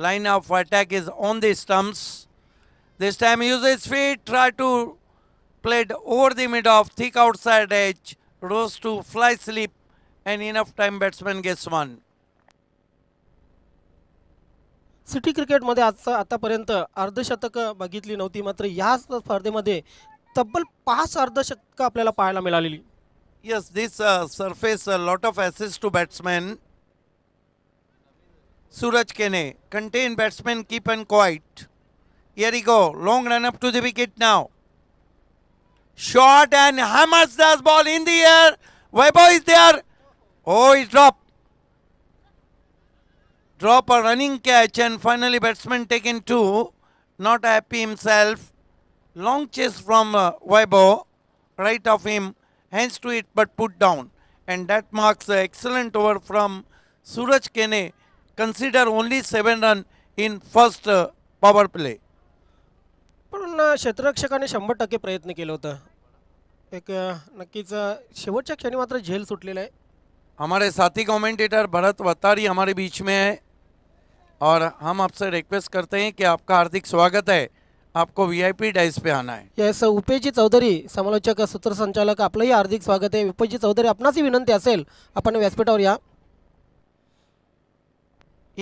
line of attack is on the stumps this time use is fee try to played over the mid off thick outside edge H rose to fly slip and enough time time batsman gets one city क्रिकेटमध्ये आज आतापर्यंत अर्धशतकं बघितली नव्हती मात्र या स्पर्धेमध्ये तब्बल पाच अर्धशतकं आपल्याला पाहायला मिळालेली yes this surface lot of access to batsman Suraj Kene contain batsman keep and quite early go long run up to the wicket now short and hammers does ball in the air Vaibhav is there oh is drop drop a running catch and finally batsman taken two. Not happy himself. Long chase from uh, Weibo, right of him, hands to it but put down. And that marks an excellent over from Suraj Kene. Consider only seven run in first uh, power play पण क्षेत्ररक्षकाने शंभर टक्के प्रयत्न केलं होता एक नक्कीच शेवटच्या क्षणी मात्र झेल सुटलेला आहे हमारे साथी कमेंटेटर भरत वतारी हमारे बीच में है और हम आपसे रिक्वेस्ट करते हैं कि आपका हार्दिक स्वागत है आपको वीआईपी डाइस पे आना है यस उपेजी चौधरी समालोचक सूत्र संचालक आपका ही हार्दिक स्वागत है उपेजी चौधरी अपना ही विनंती असेल अपन व्यासपीठा या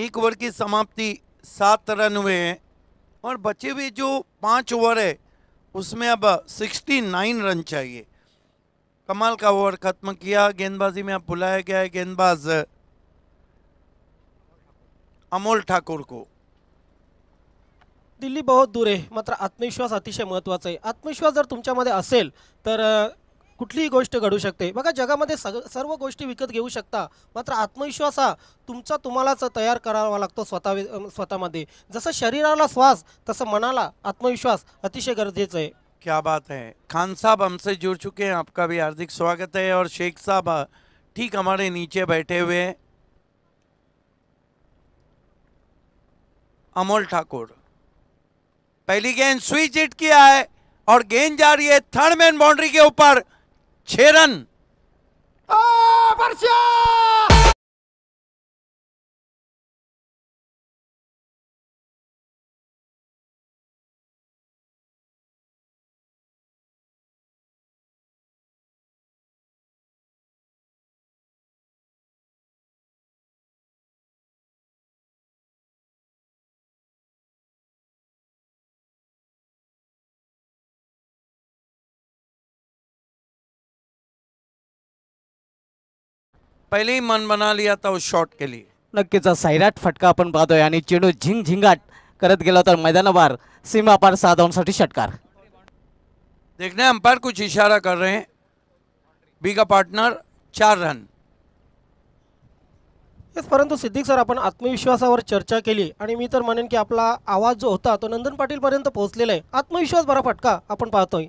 एक ओवर की समाप्ति सात रन हुए हैं और बचे हुए जो पाँच ओवर है उसमें अब सिक्सटी नाइन रन चाहिए कमाल का ओवर खत्म किया गेंदबाजी में अब बुलाया गया है गेंदबाज अमोल ठाकूर को दिल्ली बहुत दूर आहे मात्र आत्मविश्वास अतिशय महत्त्वाचा आहे आत्मविश्वास जर तुमच्यामध्ये असेल तर कुठलीही गोष्ट घडू शकते बघा जगामध्ये सग सर्व गोष्टी विकत घेऊ शकता मात्र आत्मविश्वास हा तुमचा तुम्हालाच तयार करावा लागतो स्वतः स्वतःमध्ये जसं शरीराला श्वास तसं मनाला आत्मविश्वास अतिशय गरजेचं आहे क्या बात है खान साहब हमसे जुड़ चुके हैं आपका भी हार्दिक स्वागत है और शेख साहब ठीक हमारे नीचे बैठे हुए हैं अमोल ठाकुर पहली गेंद स्विच हिट किया है और गेंद जा रही है थर्ड मैन बाउंड्री के ऊपर छह रन पहिले मन मनाली आता शॉर्ट केली शॉट के नक्कीच सायराट फटका आपण पाहतोय आणि चेंडू झिंग झिंगाट करत गेला तर मैदानावर सीमा पार साधवांसाठी षटकार देखने अंपायर कुछ इशारा कर रहे हैं बी का पार्टनर चार रन परंतु सिद्धिक सर आपण आत्मविश्वासावर चर्चा केली आणि मी तर म्हणेन की आपला आवाज जो होता तो नंदन पाटील पर्यंत पोहोचलेला आहे आत्मविश्वास बरा फटका आपण पाहतोय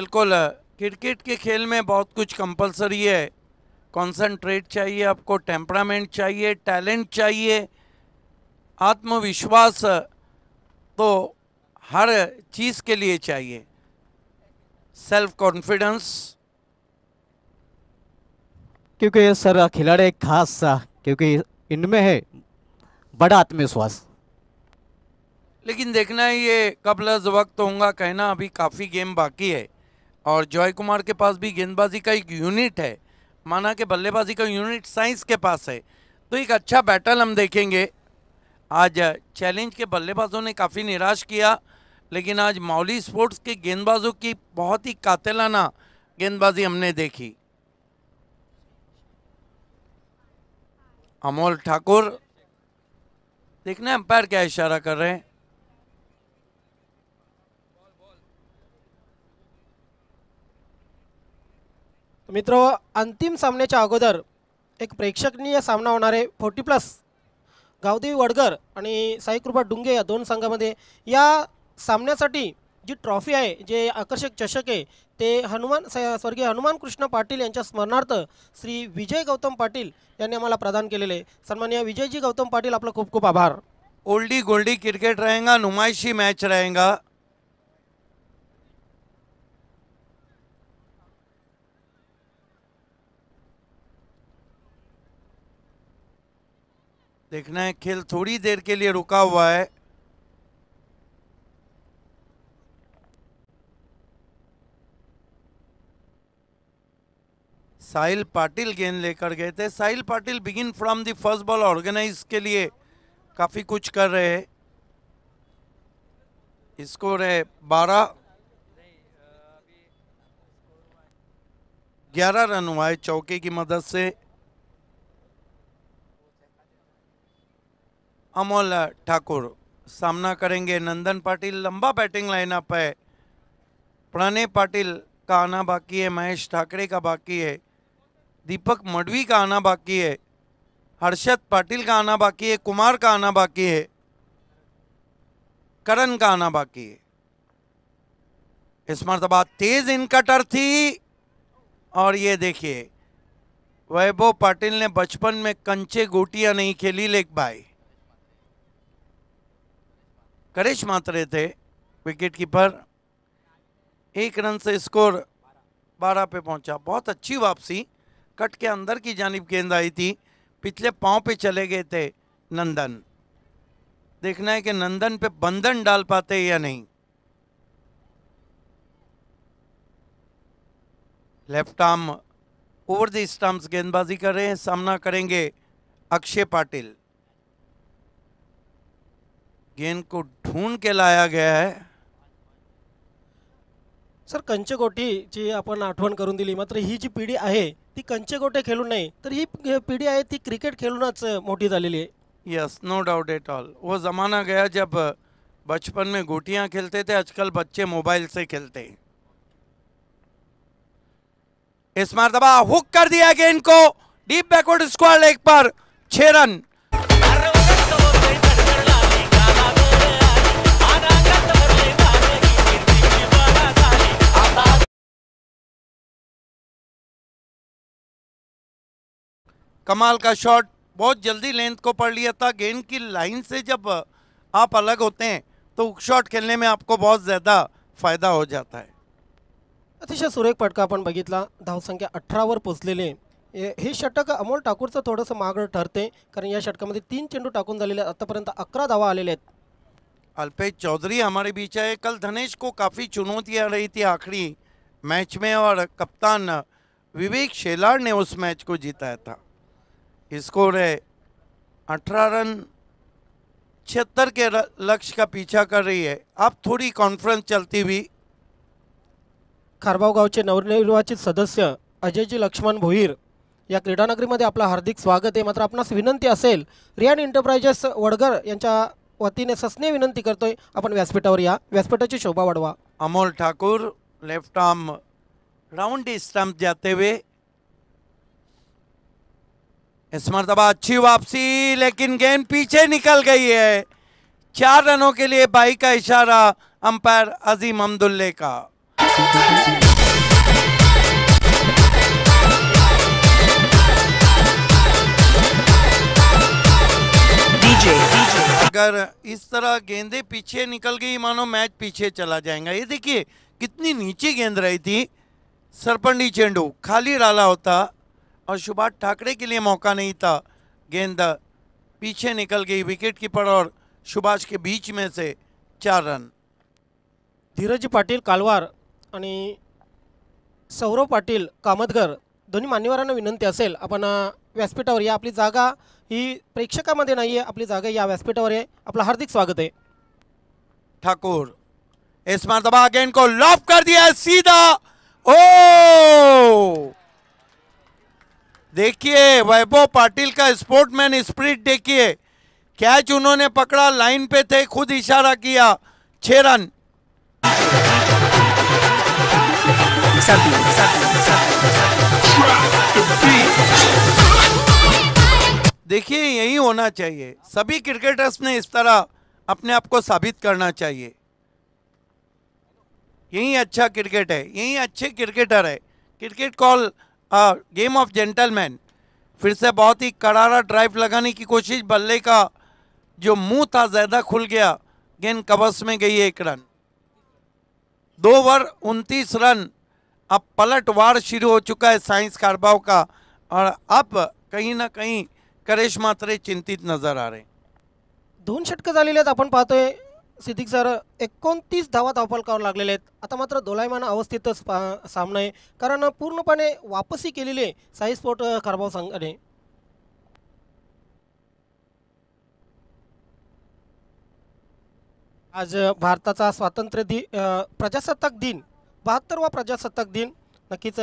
बिलकुल क्रिकेट के खेल में बहुत कुछ कंपल्सरी है कंसंट्रेट चाहिए आपको टेम्परामेंट चाहिए टैलेंट चाहिए आत्मविश्वास तो हर चीज़ के लिए चाहिए सेल्फ कॉन्फिडेंस क्योंकि ये सर खिलाड़ी एक खास सा क्योंकि इनमें है बड़ा आत्मविश्वास लेकिन देखना है ये कब लज वक्त होगा कहना अभी काफ़ी गेम बाकी है और जॉय कुमार के पास भी गेंदबाजी का एक यूनिट है माना कि बल्लेबाजी का यूनिट साइंस के पास है तो एक अच्छा बैटल हम देखेंगे आज चैलेंज के बल्लेबाजों ने काफ़ी निराश किया लेकिन आज माउली स्पोर्ट्स के गेंदबाजों की बहुत ही कातिलाना गेंदबाजी हमने देखी अमोल ठाकुर देखना अंपायर क्या इशारा कर रहे हैं मित्र अंतिम सामन्याच्या अगोदर एक प्रेक्षकनीय सामना होणारे फोर्टी प्लस गावदेवी वडगर आणि साईकृपा डुंगे या दोन संघामध्ये या सामन्यासाठी जी ट्रॉफी आहे जे आकर्षक चषक आहे ते हनुमान स्वर्गीय हनुमान कृष्ण पाटील यांच्या स्मरणार्थ श्री विजय गौतम पाटील यांनी आम्हाला प्रदान केलेले सन्मान्य विजयजी गौतम पाटील आपला खूप खूप आभार ओल्डी गोल्डी क्रिकेट रहेगा नुमाइशी मैच रहेगा देखना है खेल थोड़ी देर के लिए रुका हुआ है साहिल पाटिल गेंद लेकर गए थे Sahil Patil begin from the first ball organise के लिए काफ़ी कुछ कर रहे हैं स्कोर है बारह ग्यारह रन हुआ है चौके की मदद से अमोल ठाकुर सामना करेंगे नंदन पाटिल लंबा बैटिंग लाइनअप है प्रणय पाटिल का आना बाकी है महेश ठाकरे का बाकी है दीपक मडवी का आना बाकी है हर्षद पाटिल का आना बाकी है कुमार का आना बाकी है करण का आना बाकी है इस मरतबा तेज इनकटर थी और ये देखिए वैभव पाटिल ने बचपन में कंचे गोटियां नहीं खेली लेक भाई करेश मात्रे थे विकेट कीपर एक रन से स्कोर 12 पे पहुंचा बहुत अच्छी वापसी कट के अंदर की जानब गेंद आई थी पिछले पाँव पे चले गए थे नंदन देखना है कि नंदन पे बंधन डाल पाते या नहीं left arm over the stumps गेंदबाजी कर रहे हैं सामना करेंगे अक्षय पाटिल गेंद को ढूंढ के लाया गया है सर कंचकोटी मात्र जी पिढी आहे ती ती cricket yes no doubt at all वो जमाना गया जब बचपन में गोटियां खेलते थे आजकल बच्चे मोबाइल से खेलते हैं इस दबा हुक कर दिया गेंद को डीप बैकवर्ड स्क्वायर लेग पर छह रन कमाल का शॉट बहुत जल्दी लेंथ को पढ़ लिया था गेंद की लाइन से जब आप अलग होते हैं तो शॉट खेलने में आपको बहुत ज़्यादा फायदा हो जाता है अतिशय सुरेख पटका अपन धाव संख्या अठारह वर पोचलेले हे षटक अमोल ठाकूरचं थोड़स मागं ठरते कारण या षटका तीन चेंडू टाकून जाए आतापर्यंत अकरा धावा आ अल्पेश चौधरी हमारे बीच है कल धनेश को काफ़ी चुनौतियाँ रही थी आखिरी मैच में और कप्तान विवेक शेलार ने उस मैच को जिताया था इसकोने अठारह रन छिहत्तर के लक्ष्य का पीछा कर रही है अब थोड़ी कॉन्फ्रेंस चलती हुई खारबाव गावचे नवनिर्वाचित सदस्य अजय जी लक्ष्मण भोईर या क्रीडानगरीमध्ये आपला हार्दिक स्वागत आहे मात्र आपणास विनंती असेल रियान एंटरप्राइजेस वडगर यांच्या वतीने ससने विनंती करतोय आपण व्यासपीठावर या व्यासपीठाची शोभा वाढवा Amol Thakur left arm round stump जाते हुए इस मरतबा अच्छी वापसी लेकिन गेंद पीछे निकल गई है चार रनों के लिए बाई का इशारा अंपायर अजीम हमदुल्ले का अगर इस तरह गेंदे पीछे निकल गई मानो मैच पीछे चला जाएगा ये देखिए कितनी नीचे गेंद रही थी सरपंडी चेंडू खाली राला होता और शुभाष ठाकरे के लिए मौका नहीं था गेंद पीछे निकल गई विकेट कीपर और सुभाष के बीच में से चार रन धीरज पाटील कालवार आणि सौरव पाटील कामतगर दोन्ही मान्यवरांना विनंती असेल आपण व्यासपीठावर या आपली जागा ही प्रेक्षकामध्ये नाही आहे आपली जागा या व्यासपीठावर आहे आपलं हार्दिक स्वागत है ठाकुर इस मरतबा गेंद को लॉफ कर दिया सीधा ओ देखिए वैभव पाटिल का स्पोर्टमैन स्प्रिट देखिए कैच उन्होंने पकड़ा लाइन पे थे खुद इशारा किया छ रन देखिए यही होना चाहिए सभी क्रिकेटर्स ने इस तरह अपने आप को साबित करना चाहिए यही अच्छा क्रिकेट है यही अच्छे क्रिकेटर है cricket call game of gentleman फिर से बहुत ही करारा ड्राइव लगाने की कोशिश बल्ले का जो मुंह था ज़्यादा खुल गया गेंद कबस में गई एक रन दो ओवर उनतीस रन अब पलटवार शुरू हो चुका है साइंस कारबाव का और अब कहीं ना कहीं करेश मात्रे चिंतित नजर आ रहे दोन षटक अपन पहतो सिद्धिक सर एकोणतीस धावा धावपाल करावं लागलेले आहेत आता मात्र दोलायमान अवस्थेतच सामना आहे कारण पूर्णपणे वापसी केलेले आहे साई स्पोर्ट कारभाव संघाने आज भारताचा स्वातंत्र्य दिन प्रजासत्ताक दिन बहात्तरवा प्रजासत्ताक दिन नक्कीच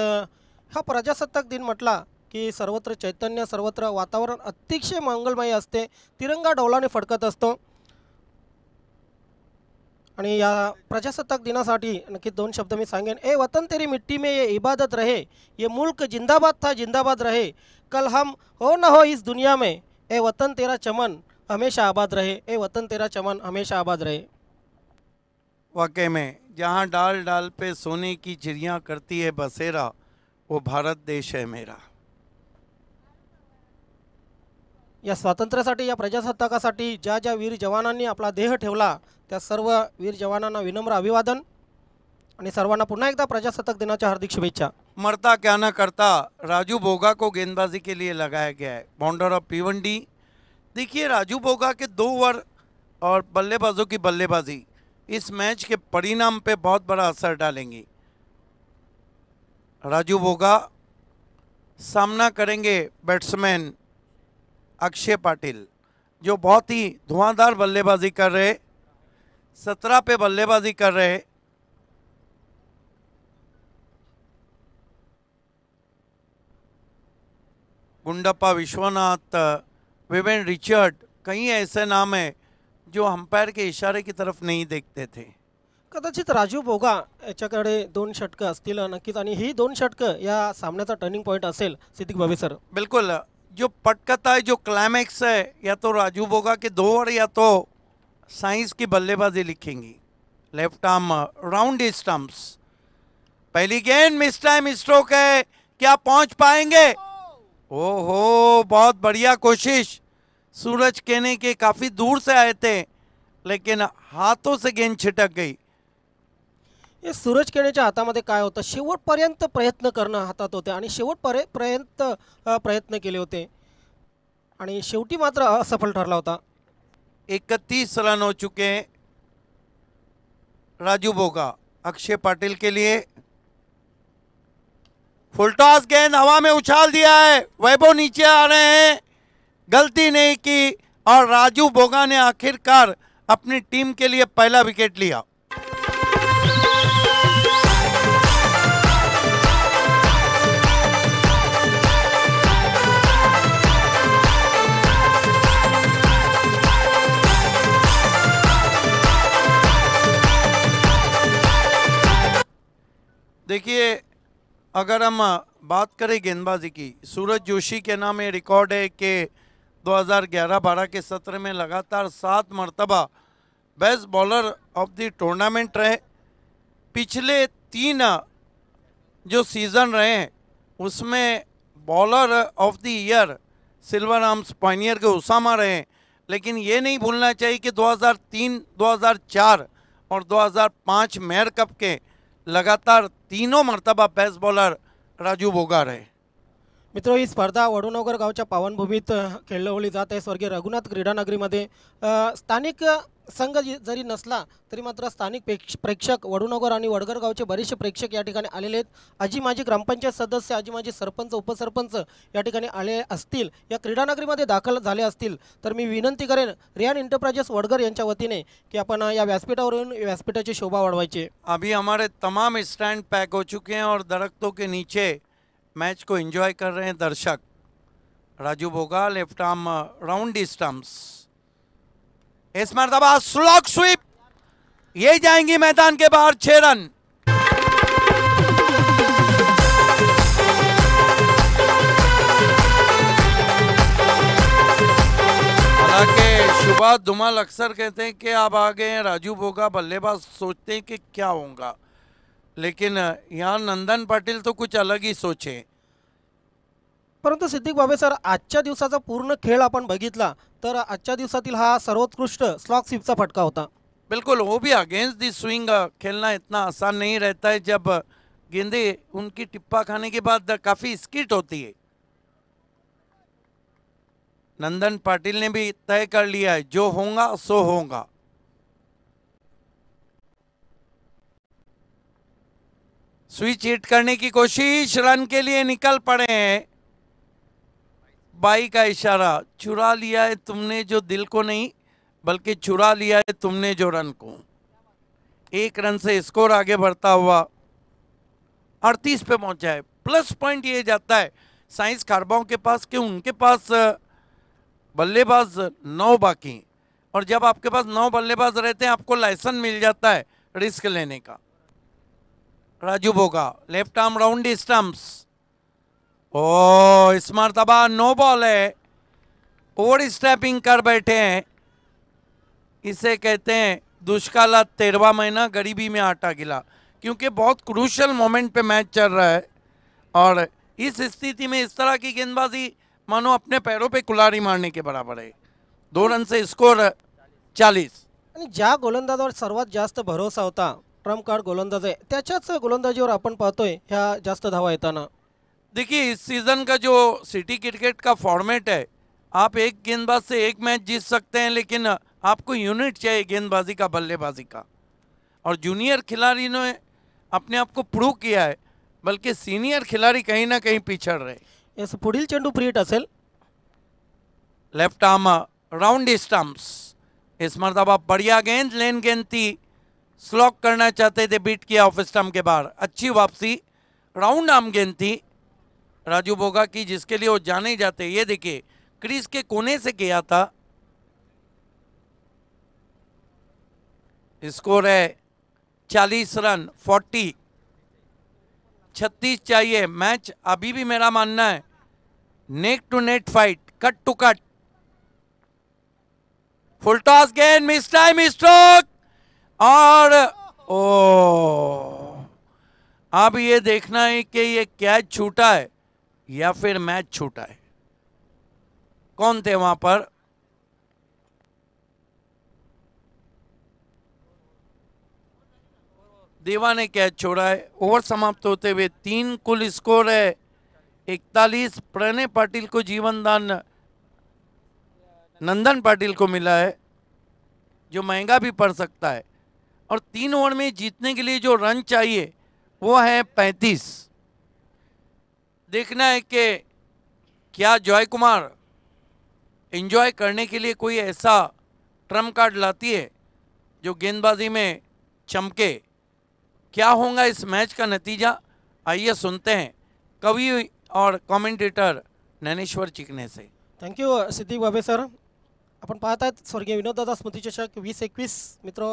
हा प्रजासत्ताक दिन म्हटला की सर्वत्र चैतन्य सर्वत्र वातावरण अतिशय मंगलमय असते तिरंगा डौलाने फडकत असतो या प्रजासत्ताक दिना नक्की दोन शब्द मैं संगेन ए वतन तेरी मिट्टी में ये इबादत रहे ये मुल्क जिंदाबाद था जिंदाबाद रहे कल हम हो ना हो इस दुनिया में ए वतन तेरा चमन हमेशा आबाद रहे ए वतन तेरा चमन हमेशा आबाद रहे वाकई में जहाँ डाल डाल पे सोने की चिड़िया करती है बसेरा वो भारत देश है मेरा या स्वतंत्र या प्रजासत्ताकासाठी ज्या ज्या वीर जवानी ने अपना ठेवला सर्व वीर जवानांना विनम्र अभिवादन सर्वान पुनः एक एकदा प्रजासत्ताक दिनाच्या हार्दिक शुभेच्छा मरता क्या ना करता राजू बोगा को गेंदबाजी के लिए लगाया गया है बाउंडर ऑफ पीवंडी देखिए राजू बोगा के दो ओवर और बल्लेबाजों की बल्लेबाजी इस मैच के परिणाम पे बहुत बड़ा असर डालेंगी राजू बोगा सामना करेंगे बैट्समैन अक्षय पाटिल जो बहुत ही धुआंधार बल्लेबाजी कर रहे सत्रह पे बल्लेबाजी कर रहे गुंडप्पा विश्वनाथ विवेन रिचर्ड कई ऐसे नाम हैं जो अंपायर के इशारे की तरफ नहीं देखते थे कदाचित राजीव बोगा याच्याकडे दोन षटकं असतील नक्कीच आणि ही दोन षटकं या सामन्याचा टर्निंग पॉईंट असेल सिद्धिक भावे सर बिलकुल जो पटकथा है जो क्लाइमैक्स है या तो राजू बोगा के दो और या तो साइंस की बल्लेबाजी लिखेंगी लेफ्ट आर्म राउंड स्टम्प्स पहली गेंद मिस टाइम स्ट्रोक है क्या पहुंच पाएंगे ओ हो बहुत बढ़िया कोशिश सूरज कहने के काफ़ी दूर से आए थे लेकिन हाथों से गेंद छिटक गई हे सूरज केणेच्या हातामध्ये काय होतं शेवटपर्यंत प्रयत्न करणं हातात होते आणि शेवटपर्य पर्यंत प्रयत्न केले होते आणि शेवटी मात्र असफल ठरला होता एकतीस रन हो चुके राजू बोगा अक्षय पाटील के लिए फुलटॉस गेंद हवा में उछाल दिया है वैभव नीचे आ रहे हैं गलती नहीं की और राजू बोगा ने आखिरकार अपनी टीम के लिए पहला विकेट लिया देखिए अगर हम बात करें गेंदबाजी की सूरज जोशी के नाम ये रिकॉर्ड है कि 2011-12 के सत्र में लगातार सात मरतबा best bowler of the tournament रहे पिछले तीन जो सीज़न रहे हैं उसमें bowler of the year silver arms pioneer के उसामा रहे हैं लेकिन ये नहीं भूलना चाहिए कि 2003, 2004 और 2005 मेयर कप के लगातार तीनों मर्तबा बेस्ट बॉलर राजू बोगार आहे मित्र ही स्पर्धा वडुनगर गावच्या पावनभूमीत खेळवली जात आहे स्वर्गीय रघुनाथ क्रीडानगरीमध्ये स्थानिक संघ जरी नसला तरी मात्र स्थानिक प्रेक्ष प्रेक्षक वडूनगर आणि वडगर गावचे बरेचसे प्रेक्षक या ठिकाणी आलेले आहेत आजी माझी ग्रामपंचायत सदस्य आजी माझे सरपंच उपसरपंच या ठिकाणी आले असतील या क्रीडानगरीमध्ये दाखल झाले असतील तर मी विनंती करेन रियान इंटरप्राइजेस वडगर यांच्या वतीने की आपण या व्यासपीठावर येऊन व्यासपीठाची शोभा वाढवायची अभी हमारे तमाम स्टँड पॅक हो चुके और दरख्तों के नीचे मॅच को एंजॉय कर रहे हैं दर्शक Raju Bhoga left arm the stumps इस मरतबा स्लॉक स्वीप ये जाएंगी मैदान के बाहर छह रन हालांकि शुभा धुमल अक्सर कहते हैं कि आप आ गए हैं राजू भोगा बल्लेबाज सोचते हैं कि क्या होगा लेकिन यहाँ नंदन पाटिल तो कुछ अलग ही सोचे परंतु सिद्धिक बाबे सर आज दिवस पूर्ण खेल अपन बगित आज हा सर्वोत्कृष्ट स्लॉक का फटका होता बिल्कुल वो भी अगेंस्ट दी स्विंग खेलना इतना आसान नहीं रहता है जब गेंदे उनकी टिप्पा खाने के बाद काफ़ी स्किट होती है नंदन पाटिल ने भी तय कर लिया है जो होगा सो होगा स्विच हिट करने की कोशिश रन के लिए निकल पड़े हैं बाई का इशारा चुरा लिया है तुमने जो दिल को नहीं बल्कि चुरा लिया है तुमने जो रन को एक रन से स्कोर आगे बढ़ता हुआ अड़तीस पे पहुंचा है प्लस पॉइंट ये जाता है साइंस कारबाओं के पास कि उनके पास बल्लेबाज नौ बाकी और जब आपके पास नौ बल्लेबाज रहते हैं आपको लाइसेंस मिल जाता है रिस्क लेने का Raju Bhoga left arm round stumps oh इस मरतबा नो बॉल है ओवर स्टैपिंग कर बैठे हैं इसे कहते हैं दुष्काला तेरवा महीना गरीबी में आटा गिला क्योंकि बहुत क्रूशल मोमेंट पे मैच चल रहा है और इस स्थिति में इस तरह की गेंदबाजी मानो अपने पैरों पे कुलारी मारने के बराबर है दो रन से स्कोर चालीस ज्यादा गोलंदाज और सर्वात जास्त भरोसा होता ट्रम्प कार्ड गोलंदाज है गोलंदाजी और अपन पहतो ह्या जास्त धावा देखिए इस सीज़न का जो सिटी क्रिकेट का फॉर्मेट है आप एक गेंदबाज से एक मैच जीत सकते हैं लेकिन आपको यूनिट चाहिए गेंदबाजी का बल्लेबाजी का और जूनियर खिलाड़ी ने अपने आप को प्रूव किया है बल्कि सीनियर खिलाड़ी कहीं ना कहीं पिछड़ रहे यस पुढील चेंडू प्रियट असेल लेफ्ट आर्म राउंड स्टम्प्स इस आप बढ़िया गेंद लेन गेंद थी स्लॉक करना चाहते थे बीट किया ऑफ स्टम्प के बाहर अच्छी वापसी राउंड आर्म गेंद थी राजू बोगा की जिसके लिए वो जाने जाते ये देखिए क्रीज के कोने से किया था स्कोर है चालीस रन फोर्टी छत्तीस चाहिए मैच अभी भी मेरा मानना है neck to neck fight cut to cut full toss गेंद मिस टाइम स्ट्रोक और ओ अब ये देखना है कि ये कैच छूटा है या फिर मैच छूटा है कौन थे वहां पर देवा ने कैच छोड़ा है ओवर समाप्त होते हुए तीन कुल स्कोर है इकतालीस प्रणय पाटिल को जीवनदान नंदन पाटिल को मिला है जो महंगा भी पड़ सकता है और तीन ओवर में जीतने के लिए जो रन चाहिए वो है पैंतीस देखना है कि क्या जॉय कुमार इन्जॉय करने के लिए कोई ऐसा ट्रम्प कार्ड लाती है जो गेंदबाजी में चमके क्या होगा इस मैच का नतीजा आइए सुनते हैं कवि और कॉमेंटेटर नैनेश्वर चिकने से यू सिद्धिक बाबे सर अपन पहात स्वर्गीय स्वर्गीय दादा स्मृति चषक वीस एकवीस मित्रों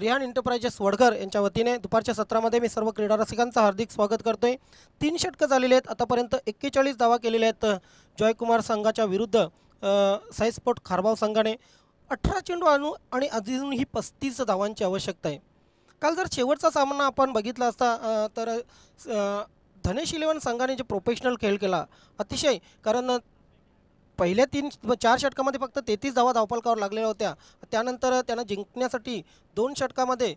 रिहान एंटरप्राइजेस वडघर यांच्या वतीने दुपारच्या सत्रामध्ये मी सर्व क्रीडा रसिकांचा हार्दिक स्वागत करतोय तीन षटकं झालेले आहेत आतापर्यंत एक्केचाळीस धावा केलेल्या आहेत जॉयकुमार संघाच्या विरुद्ध साईस्पोर्ट खारबाव संघाने अठरा चेंडू आणू आणि अजूनही पस्तीस धावांची आवश्यकता आहे काल जर शेवटचा सामना आपण बघितला असता तर धनेश इलेवन संघाने जे प्रोफेशनल खेळ केला अतिशय कारण पहिल्या तीन चार षटकामध्ये फक्त तेहतीस धावा धावपालकावर लागलेल्या होत्या त्यानंतर त्यांना जिंकण्यासाठी दोन षटकामध्ये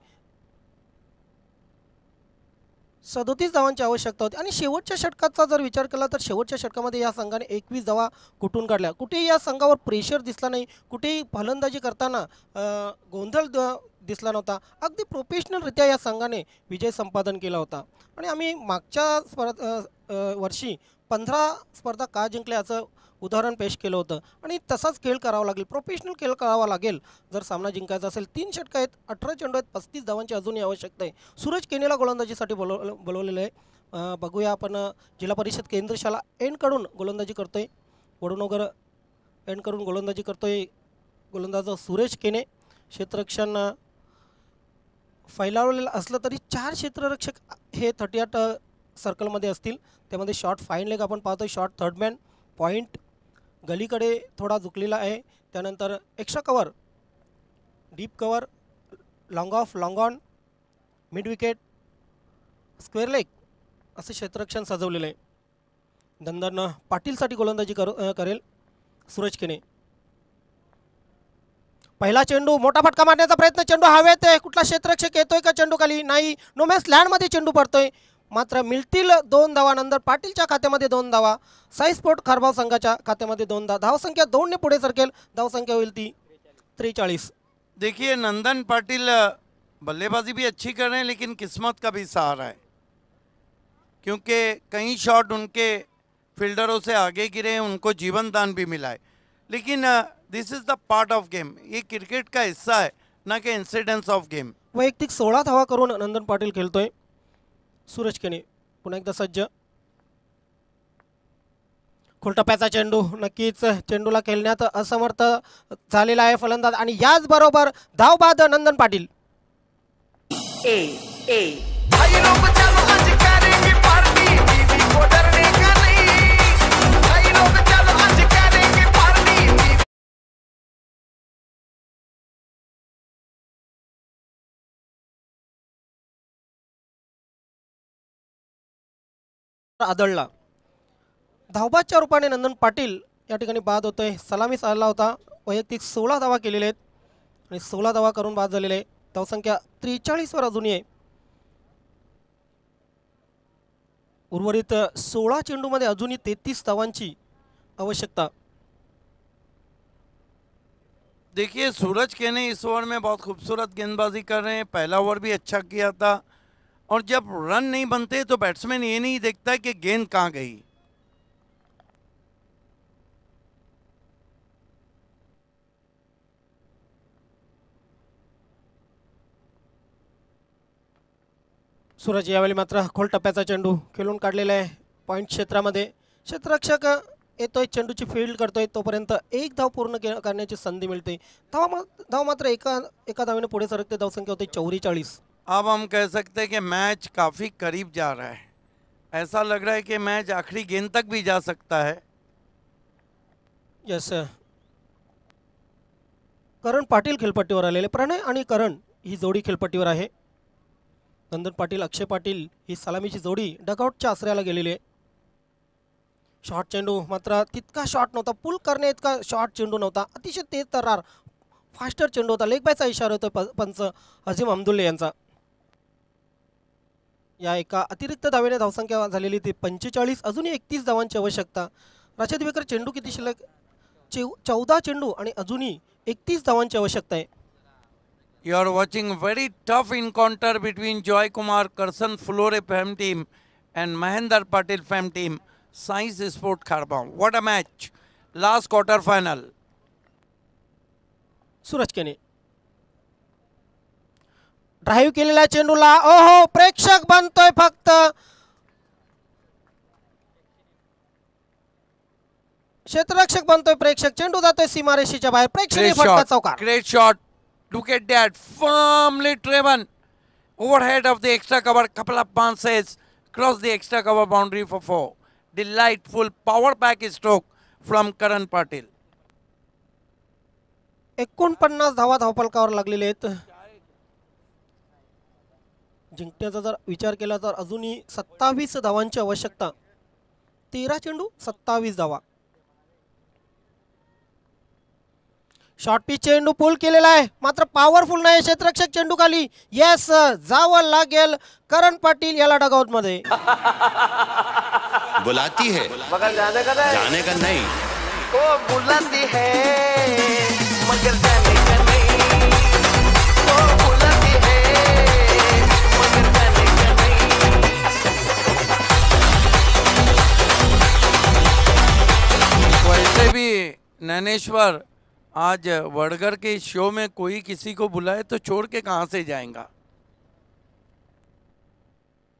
सदोतीस धावांची आवश्यकता होती आणि शेवटच्या षटकाचा जर विचार केला तर शेवटच्या षटकामध्ये या संघाने एकवीस धावा कुठून काढल्या कुठेही या संघावर प्रेशर दिसला नाही कुठेही फलंदाजी करताना गोंधळ दिसला नव्हता अगदी प्रोफेशनलरित्या या संघाने विजय संपादन केला होता आणि आम्ही मागच्या स्पर्धा वर्षी पंधरा स्पर्धा का जिंकल्या याचं उदाहरण पेश केलं होतं आणि तसाच खेळ करावा लागेल प्रोफेशनल खेळ करावा लागेल जर सामना जिंकायचा असेल तीन षटक आहेत अठरा चेंडू आहेत पस्तीस धावांची अजूनही आवश्यकता आहे सूरज केनेला गोलंदाजीसाठी बोलव बोलवलेलं आहे बघूया आपण जिल्हा परिषद केंद्रशाला एंडकडून गोलंदाजी करतोय वडूनगर एंडकडून गोलंदाजी करतोय गोलंदाज सुरेश केने क्षेत्ररक्षण फैलावलेलं असलं तरी चार क्षेत्ररक्षक हे थर्टी आठ सर्कलमध्ये असतील त्यामध्ये शॉर्ट फाईन लेग आपण पाहतो शॉर्ट थर्ड मॅन पॉईंट गलीकडे थोडा झुकलेला आहे त्यानंतर extra cover deep cover long off long on mid wicket square leg असे क्षेत्ररक्षण सजवलेलं आहे दनदन पाटीलसाठी गोलंदाजी करू करेल सूरज केने पहिला चेंडू मोठा फटका मारण्याचा प्रयत्न चेंडू हवेत आहे कुठला क्षेत्ररक्षक येतोय का चेंडू खाली नाही लँड लँडमध्ये चेंडू पडतोय मात्र मिळतील दोन नंतर पाटीलच्या खात्यामध्ये दोन धावा साई स्पोर्ट खारभाव संघाच्या खात्यामध्ये दोन धाव धावसंख्या दोनने पुढे सरकेल धावसंख्या होईल ती त्रेचाळीस देखिए नंदन पाटील बल्लेबाजी भी अच्छी कर रहे हैं लेकिन किस्मत का भी सहारा है क्योंकि कई शॉट उनके फील्डरों से आगे गिरे हैं उनको जीवन दान भी मिला है लेकिन this is the part of game ये क्रिकेट का हिस्सा है ना कि इंसिडेंट्स ऑफ गेम वैयक्तिक सोळा धावा करून नंदन पाटील खेळतोय सूरज केणे पुन्हा एकदा सज्ज खुलटप्याचा चेंडू नक्कीच चेंडूला खेळण्यात असमर्थ झालेला आहे फलंदाज आणि याचबरोबर धावबाद नंदन पाटील ए, ए, आदळला धावबादच्या रूपाने नंदन पाटील या ठिकाणी बाद होतोय सलामी सलामीस आला होता वैयक्तिक सोळा धावा केलेले आहेत आणि सोळा धावा करून बाद झालेले आहे धावसंख्या त्रेचाळीसवर अजूनही आहे उर्वरित सोळा चेंडूमध्ये अजूनही तेहतीस धावांची आवश्यकता देखिए सूरज केने इस ओवर में बहुत खूबसूरत गेंदबाजी कर रहे हैं पहला ओवर भी अच्छा किया था और जब रन नहीं बनते तो बैट्समैन ये नहीं देखता कि गेंद कहां गई सूरज यावेळी मात्र खोल टप्प्याचा चेंडू खेळून काढलेला आहे पॉईंट क्षेत्रामध्ये क्षेत्ररक्षक येतोय चेंडूची फील्ड करतोय तोपर्यंत एक धाव पूर्ण करण्याची संधी मिळते धाव धाव मात्र एका एका धावेने पुढे सरकते धावसंख्या होते चौरेचाळीस अब हम कह सकते हैं कि मैच काफ़ी करीब जा रहा है ऐसा लग रहा है कि मैच आखिरी गेंद तक भी जा सकता है यस सर करण पाटील खेळपट्टीवर आलेले प्रणय आणि करण ही जोडी खेळपट्टीवर आहे नंदन पाटील अक्षय पाटील ही सलामीची जोडी डकआउटच्या आसऱ्याला गेलेली आहे शॉर्ट चेंडू मात्र तितका शॉर्ट नव्हता पुल करणे इतका शॉर्ट चेंडू नव्हता अतिशय तेज तरार फास्टर चेंडू होता लेग बायचा इशारा होतो पंच अजीम अहमदुल्ले यांचा या एका अतिरिक्त धावेने धावसंख्या झालेली ती पंचेचाळीस अजूनही एकतीस धावांची आवश्यकता राशेद दिवेकर चेंडू किती शिल्लक चे चौदा चेंडू आणि अजूनही एकतीस धावांची आवश्यकता आहे you are watching very tough encounter between Joy Kumar Karsan Phulore fam team and Mahendra Patil fam team science sport Kharbav what a match last quarter final Suraj Kene drive केलेला चेंडूला ओहो प्रेक्षक बनतोय फक्त क्षेत्ररक्षक बनतोय प्रेक्षक चेंडू जातोय सीमारेषेच्या बाहेर प्रेक्षक फटका shot over head of the extra cover couple of bounces cross the extra cover boundary four four delightful power back stroke from Karan Patil एकोणपन्नास धावा धावपलकावर लागलेले आहेत जिंकण्याचा जर विचार केला तर अजूनही सत्तावीस धावांची आवश्यकता तेरा चेंडू सत्तावीस धावा शॉर्ट पिच चेंडू पुल केलेला आहे मात्र पॉवरफुल नाही क्षेत्रक्षक चेंडू खाली येस जावं लागेल करण पाटील याला डगआउट मध्ये बुलाती है मगर जाने का नहीं, जाने का नहीं। ओ बुलाती है मगर जाने नैनेश्वर आज वड़गर के शो में कोई किसी को बुलाए तो छोड़ के कहाँ से जाएगा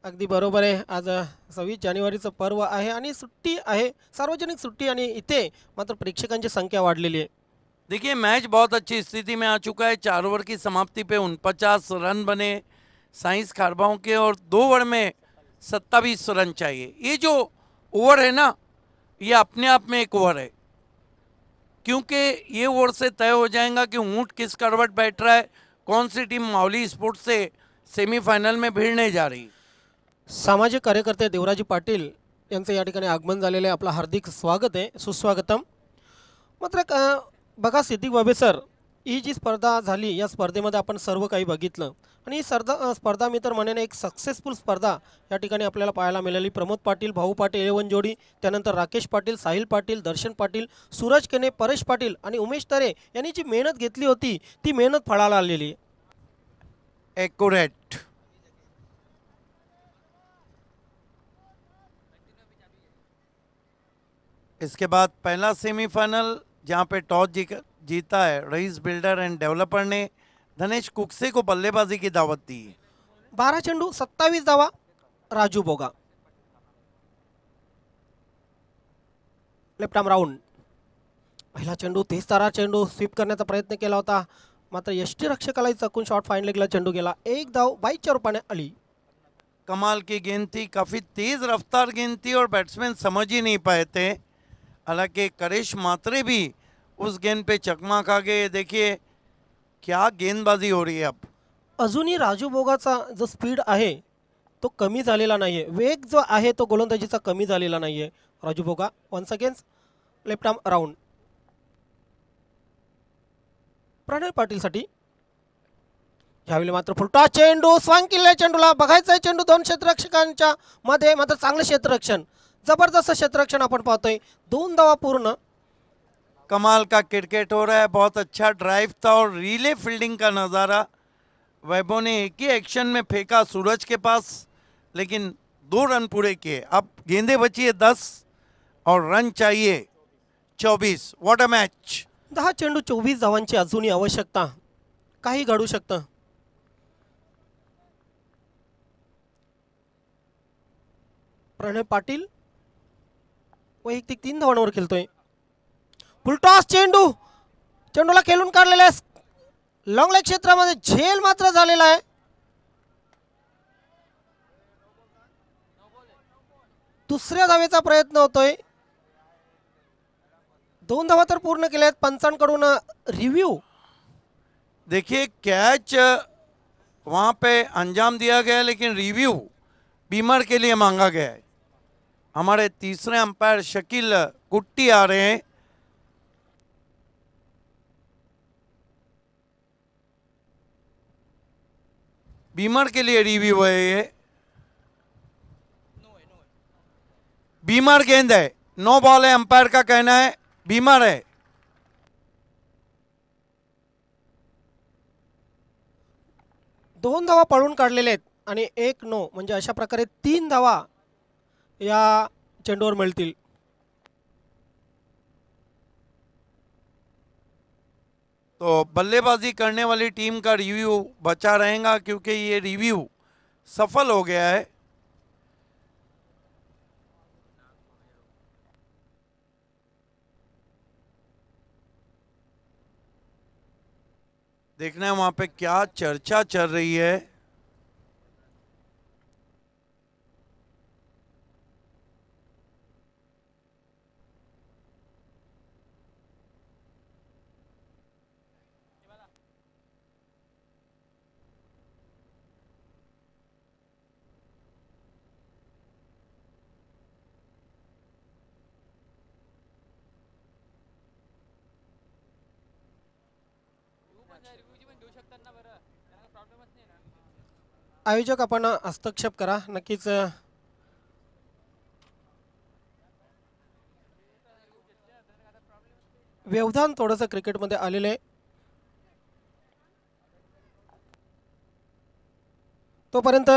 अगली बराबर है आज सवीस जानेवारी पर्व है आ सुट्टी है सार्वजनिक सुट्टी आणि इतने मात्र प्रेक्षक संख्या वाढ़ी है देखिए मैच बहुत अच्छी स्थिति में आ चुका है चार ओवर की समाप्ति पे उन पचास रन बने साइंस खारबाओं के और दो ओवर में सत्तावीस रन चाहिए ये जो ओवर है ना ये अपने आप में एक ओवर है क्योंकि ये ओर से तय हो जाएगा कि ऊँट किस करवट बैठ रहा है कौन सी टीम मावली स्पोर्ट्स से सेमीफाइनल में भिड़ने जा रही सामाजिक कार्यकर्ते देवराजी पाटील यांचं या ठिकाणी आगमन झालेलं आहे आपलं हार्दिक स्वागत आहे सुस्वागतम मात्र बघा सिद्धिक बाबे सर ही जी स्पर्धा झाली या स्पर्धेमध्ये आपण सर्व काही बघितलं आणि ही स्पर्धा स्पर्धा मी तर म्हणेन एक सक्सेसफुल स्पर्धा या ठिकाणी आपल्याला पाहायला मिळाली प्रमोद पाटील भाऊ पाटील एवन जोडी त्यानंतर राकेश पाटील साहिल पाटील दर्शन पाटील सूरज केने परेश पाटील आणि उमेश तरे यांनी जी मेहनत घेतली होती ती मेहनत फळाला आलेली ॲक्युरेट इसके बाद पहला सेमीफायनल ज्या पे टॉस जीकर जीता है रईस बिल्डर एंड डेवलपर ने धनेश कुकसे को बल्लेबाजी की दावत दी बारह चंडू सत्तावीस दावा राजू बोगा लेफ्ट आर्म चेंडू तेच तारा चेंडू स्वीप करण्याचा प्रयत्न किया होता मात्र यष्टीरक्षकालाही चकून शॉट फाईन लेगला चेंडू गेला एक धाव बाईस रूपाने अली कमाल की गेंद थी काफ़ी तेज़ रफ्तार गेंद थी और बैट्समैन समझ ही नहीं पाए थे हालांकि करेश मात्रे भी उस गेंद पे चकमा खा गए देखिए क्या गेंदबाजी हो रही है अब अजूनही राजू बोगाचा जो स्पीड आहे तो कमी झालेला नाही आहे वेग जो आहे तो गोलंदाजीचा कमी झालेला नाही आहे Raju Boga once again left arm round Pranay पाटीलसाठी ह्यावेळी मात्र फुलटा चेंडू स्वांग किल्ल्या चेंडूला बघायचा आहे चेंडू दोन क्षेत्ररक्षकांच्या मध्ये मात्र चांगलं क्षेत्ररक्षण जबरदस्त क्षेत्ररक्षण आपण पाहतोय दोन दवा पूर्ण कमाल का क्रिकेट हो रहा है बहुत अच्छा ड्राइव था और रीले फील्डिंग का नज़ारा वैभव ने एक ही एक्शन में फेंका सूरज के पास लेकिन दो रन पूरे किए अब गेंदे बची है दस और रन चाहिए चौबीस वॉट अ मैच दहा चेंडू चौबीस चोवीस की अजूनही आवश्यकता ही घडू शकतं प्रणय पाटिल वैयक्तिक तीन खेलते हैं फुलटॉस चेंडू चेंडूला खेळून काढलेला आहे लेग क्षेत्रामध्ये झेल मात्र झालेला आहे दुसऱ्या धावेचा प्रयत्न होतोय दोन धावा तर पूर्ण केल्या आहेत पंचांकडून रिव्ह्यू देखिए कॅच वहां पे अंजाम दिया गया लेकिन रिव्ह्यू बीमर के लिए मांगा गया है हमारे तीसरे अंपायर शकील गुट्टी आ रहे हैं बीमार के लिए रिव्यू है ये बीमर गेंद है नो बॉल है अंपायर का कहना है बीमर है दोन धावा पळून काढलेले आहेत आणि एक नो म्हणजे अशा प्रकारे तीन धावा या चेंडूवर मिळतील तो बल्लेबाजी करने वाली टीम का रिव्यू बचा रहेगा क्योंकि ये रिव्यू सफल हो गया है देखना है वहाँ पे क्या चर्चा चल रही है आयोजक आपण हस्तक्षेप करा नक्कीच व्यवधान थोडंसं क्रिकेटमध्ये आलेलं आहे तोपर्यंत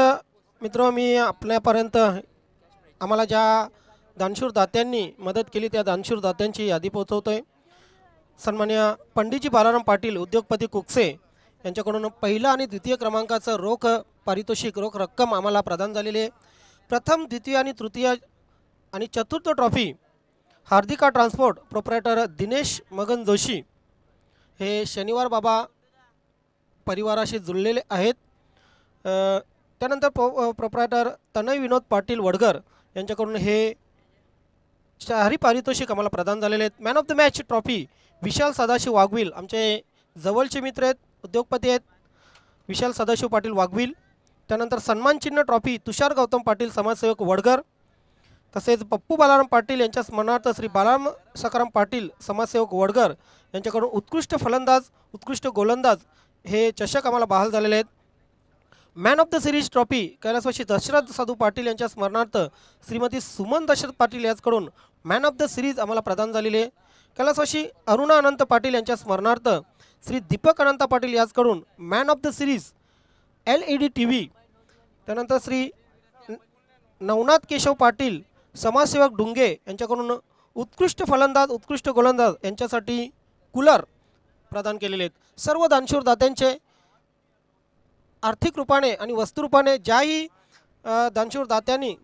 मित्र मी आपल्यापर्यंत आम्हाला ज्या दानशूर दात्यांनी मदत केली त्या दानशूर दात्यांची यादी पोहोचवतोय सन्मान्य पंडितजी बालाराम पाटील उद्योगपती कुकसे यांच्याकडून पहिला आणि द्वितीय क्रमांकाचं रोख पारितोषिक रोख रक्कम आम्हाला प्रदान झालेली आहे प्रथम द्वितीय आणि तृतीय आणि चतुर्थ trophy Hardika transport proprietor Dinesh Magan Joshi हे शनिवार बाबा परिवाराशी जुळलेले आहेत त्यानंतर प्रो प्रोपरायटर तनय विनोद पाटील वडगर यांच्याकडून हे शहरी पारितोषिक आम्हाला प्रदान झालेले आहेत man of the match trophy Vishal Sadashiv Waghvil आमचे जवळचे मित्र आहेत उद्योगपती आहेत विशाल सदाशिव पाटील वाघविल त्यानंतर सन्मानचिन्ह ट्रॉफी तुषार गौतम पाटील समाजसेवक वडगर तसेच पप्पू बालाराम पाटील यांच्या स्मरणार्थ श्री बालाराम सकाराम पाटील समाजसेवक वडगर यांच्याकडून उत्कृष्ट फलंदाज उत्कृष्ट गोलंदाज हे चषक आम्हाला बहाल झालेले आहेत man of the series trophy कैलासवाशी दशरथ साधू पाटील यांच्या स्मरणार्थ श्रीमती सुमन दशरथ पाटील याचकडून मॅन ऑफ द सिरीज आम्हाला प्रदान झालेली आहे कलासवाशी अरुणा अनंत पाटील यांच्या स्मरणार्थ श्री दीपक अनंत पाटील याचकडून man of the series L E D T V त्यानंतर श्री नवनाथ केशव पाटील समाजसेवक डुंगे यांच्याकडून उत्कृष्ट फलंदाज उत्कृष्ट गोलंदाज यांच्यासाठी कूलर प्रदान केलेले आहेत सर्व दानशूर दात्यांचे आर्थिक रूपाने आणि वस्तुरूपाने ज्याही दानशूर दात्यांनी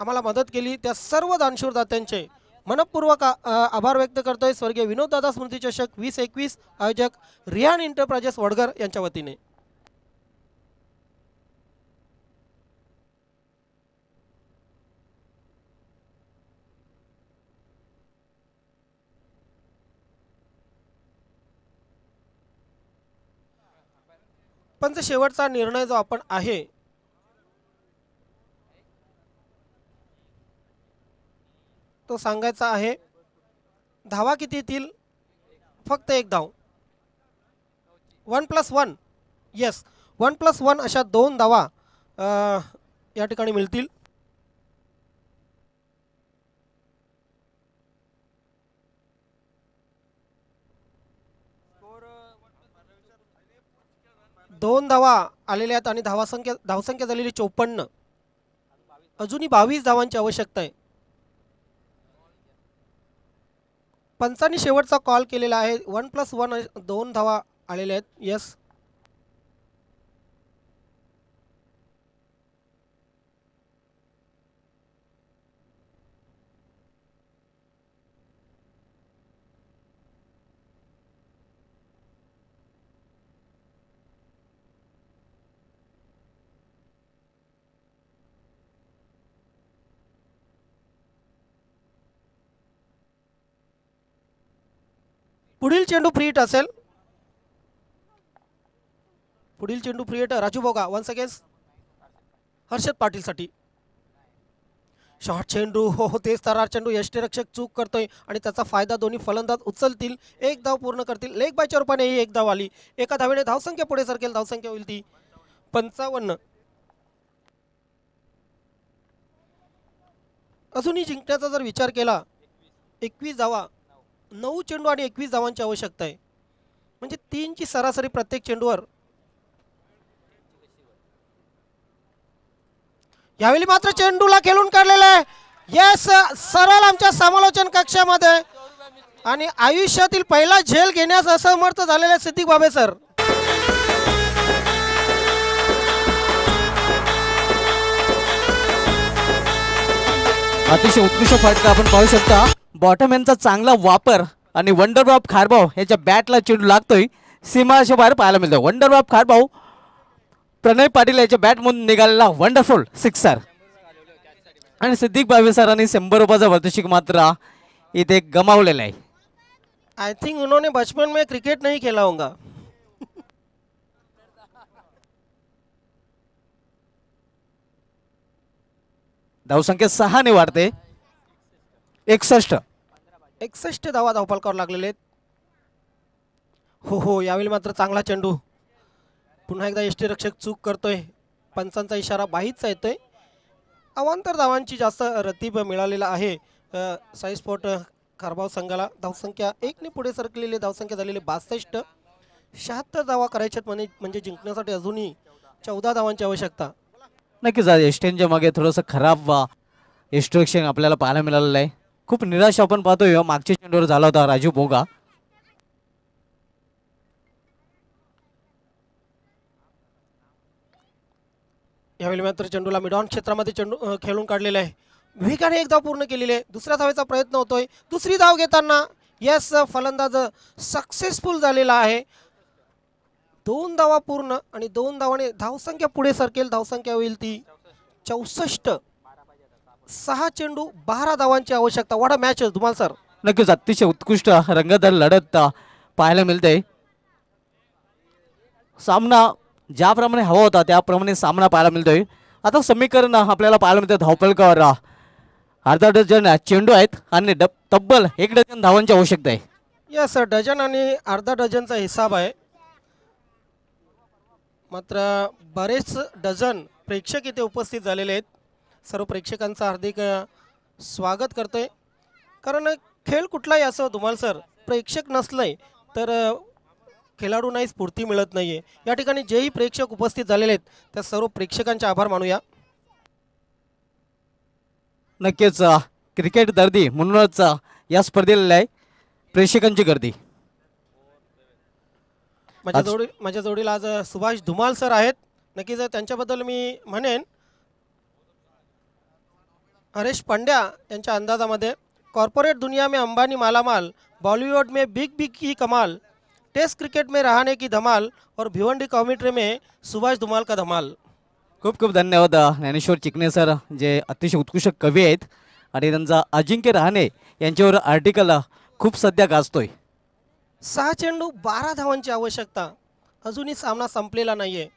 आम्हाला मदत केली त्या सर्व दानशूर दात्यांचे मनपूर्वक आभार व्यक्त करतोय स्वर्गीय विनोददादा स्मृतीचषक वीस एकवीस आयोजक रियान इंटरप्राइजेस वडगर यांच्या वतीने पण शेवटचा निर्णय जो आपण आहे तो सांगायचा आहे धावा किती येतील फक्त एक धाव one plus one yes one plus one अशा दोन धावा या ठिकाणी मिळतील दोन धावा आलेल्या आहेत आणि धावासंख्या धावसंख्या झालेली चौपन्न अजूनही बावीस धावांची आवश्यकता आहे पंचांनी शेवटचा कॉल केलेला आहे वन प्लस वन दोन धावा आलेल्या आहेत यस पुढील चेंडू फ्रीट असेल पुढील चेंडू free hit Raju Boga once again Harshad पाटीलसाठी शॉर्ट चेंडू हो हो तेच तरार चेंडू यष्टीरक्षक चूक करतोय आणि त्याचा फायदा दोन्ही फलंदाज उचलतील एक धाव पूर्ण करतील लेग बायच्या रूपाने ही एक धाव आली एका धावेने धावसंख्या पुढे सरकेल धावसंख्या होईल ती पंचावन्न अजूनही जिंकण्याचा जर विचार केला एकवीस धावा नऊ चेंडू आणि एकवीस धावांची आवश्यकता आहे म्हणजे तीनची सरासरी प्रत्येक चेंडूवर यावेळी मात्र चेंडूला खेळून काढलेला आहे येस सरळ आमच्या समालोचन कक्षामध्ये आणि आयुष्यातील पहिला झेल घेण्यास असमर्थ झालेले सिद्धिक बाबे सर अतिशय उत्कृष्ट फटका आपण पाहू शकता बॉटम यांचा चांगला वापर आणि बॉब खारभाऊ याच्या बॅटला चेंडू लागतोय सीमाशे बाहेर पाहायला मिळतो बॉब खारभाऊ प्रणय पाटील याच्या बॅटमधून निघालेला वंडरफुल सिक्सर आणि सिद्धिक भावे सरांनी शंभर रुपयाचा वर्तशिक मात्र इथे गमावलेला आहे आय थिंक उन्होंने बचपन में क्रिकेट नहीं केला होगा धावसंख्या सहाने वाढते एकसष्ट एकसष्ट धावा धावपालकावर लागलेले आहेत हो हो यावेळी मात्र चांगला चेंडू पुन्हा एकदा रक्षक चूक करतोय पंचांचा इशारा बाहीचा येतोय अवांतर धावांची जास्त रतीब मिळालेला आहे साई स्पोर्ट खारबाव संघाला धावसंख्या एकने पुढे सरकलेली धावसंख्या झालेली बासष्ट शहात्तर धावा करायच्यात म्हणे म्हणजे जिंकण्यासाठी अजूनही चौदा धावांची आवश्यकता नक्कीच एस्टेनच्या मागे थोडंसं खराब एस्ट्रेक्शन आपल्याला पाहायला मिळालेलं आहे खूप निराश आपण पाहतोय मागच्या चेंडूवर झाला होता राजू बोगा यावेळी मात्र चेंडूला मिडॉन क्षेत्रामध्ये चेंडू खेळून काढलेला आहे विहिकाने एक धाव पूर्ण केलेली आहे दुसऱ्या धावेचा प्रयत्न होतोय दुसरी धाव घेताना यस फलंदाज सक्सेसफुल झालेला आहे दोन धावा पूर्ण आणि दोन धावाने धावसंख्या पुढे सरकेल धावसंख्या होईल ती चौसष्ट सहा चेंडू बारा धावांची आवश्यकता वाढ मॅच आहे तुम्हाला सर नक्कीच अतिशय उत्कृष्ट रंगदार लढत पाहायला मिळते सामना ज्याप्रमाणे हवा होता त्याप्रमाणे सामना पाहायला मिळतोय आता समीकरण आपल्याला पाहायला मिळतं धावपलकावर अर्धा डझन चेंडू आहेत आणि डब तब्बल एक डझन धावांची आवश्यकता आहे या सर डझन आणि अर्धा डझनचा हिसाब आहे मात्र बरेच डझन प्रेक्षक इथे उपस्थित झालेले आहेत सर्व प्रेक्षकांचं हार्दिक स्वागत करतो आहे कारण खेळ कुठलाही असं धुमाल सर प्रेक्षक नसलंय तर खेळाडूंनाही स्फूर्ती मिळत नाही आहे या ठिकाणी जेही प्रेक्षक उपस्थित झालेले आहेत त्या सर्व प्रेक्षकांचे आभार मानूया नक्कीच क्रिकेट दर्दी म्हणूनच या स्पर्धेला आहे प्रेक्षकांची गर्दी माझ्या जोडी माझ्या जोडीला आज सुभाष धुमाल सर आहेत नक्कीच त्यांच्याबद्दल मी म्हणेन हरेश पांड्या यांच्या अंदाजामध्ये कॉर्पोरेट दुनिया में अंबानी मालामाल बॉलिवूड में बिग बिग की कमाल टेस्ट क्रिकेट में राहणे की धमाल और भिवंडी कॉमेंट्री में सुभाष धुमाल का धमाल खूप खूप धन्यवाद ज्ञानेश्वर चिकने सर जे अतिशय उत्कृष्ट कवी आहेत आणि त्यांचा अजिंक्य रहाणे यांच्यावर आर्टिकल खूप सध्या गाजतोय सहा चेंडू बारा धावांची आवश्यकता अजूनही सामना संपलेला नाही आहे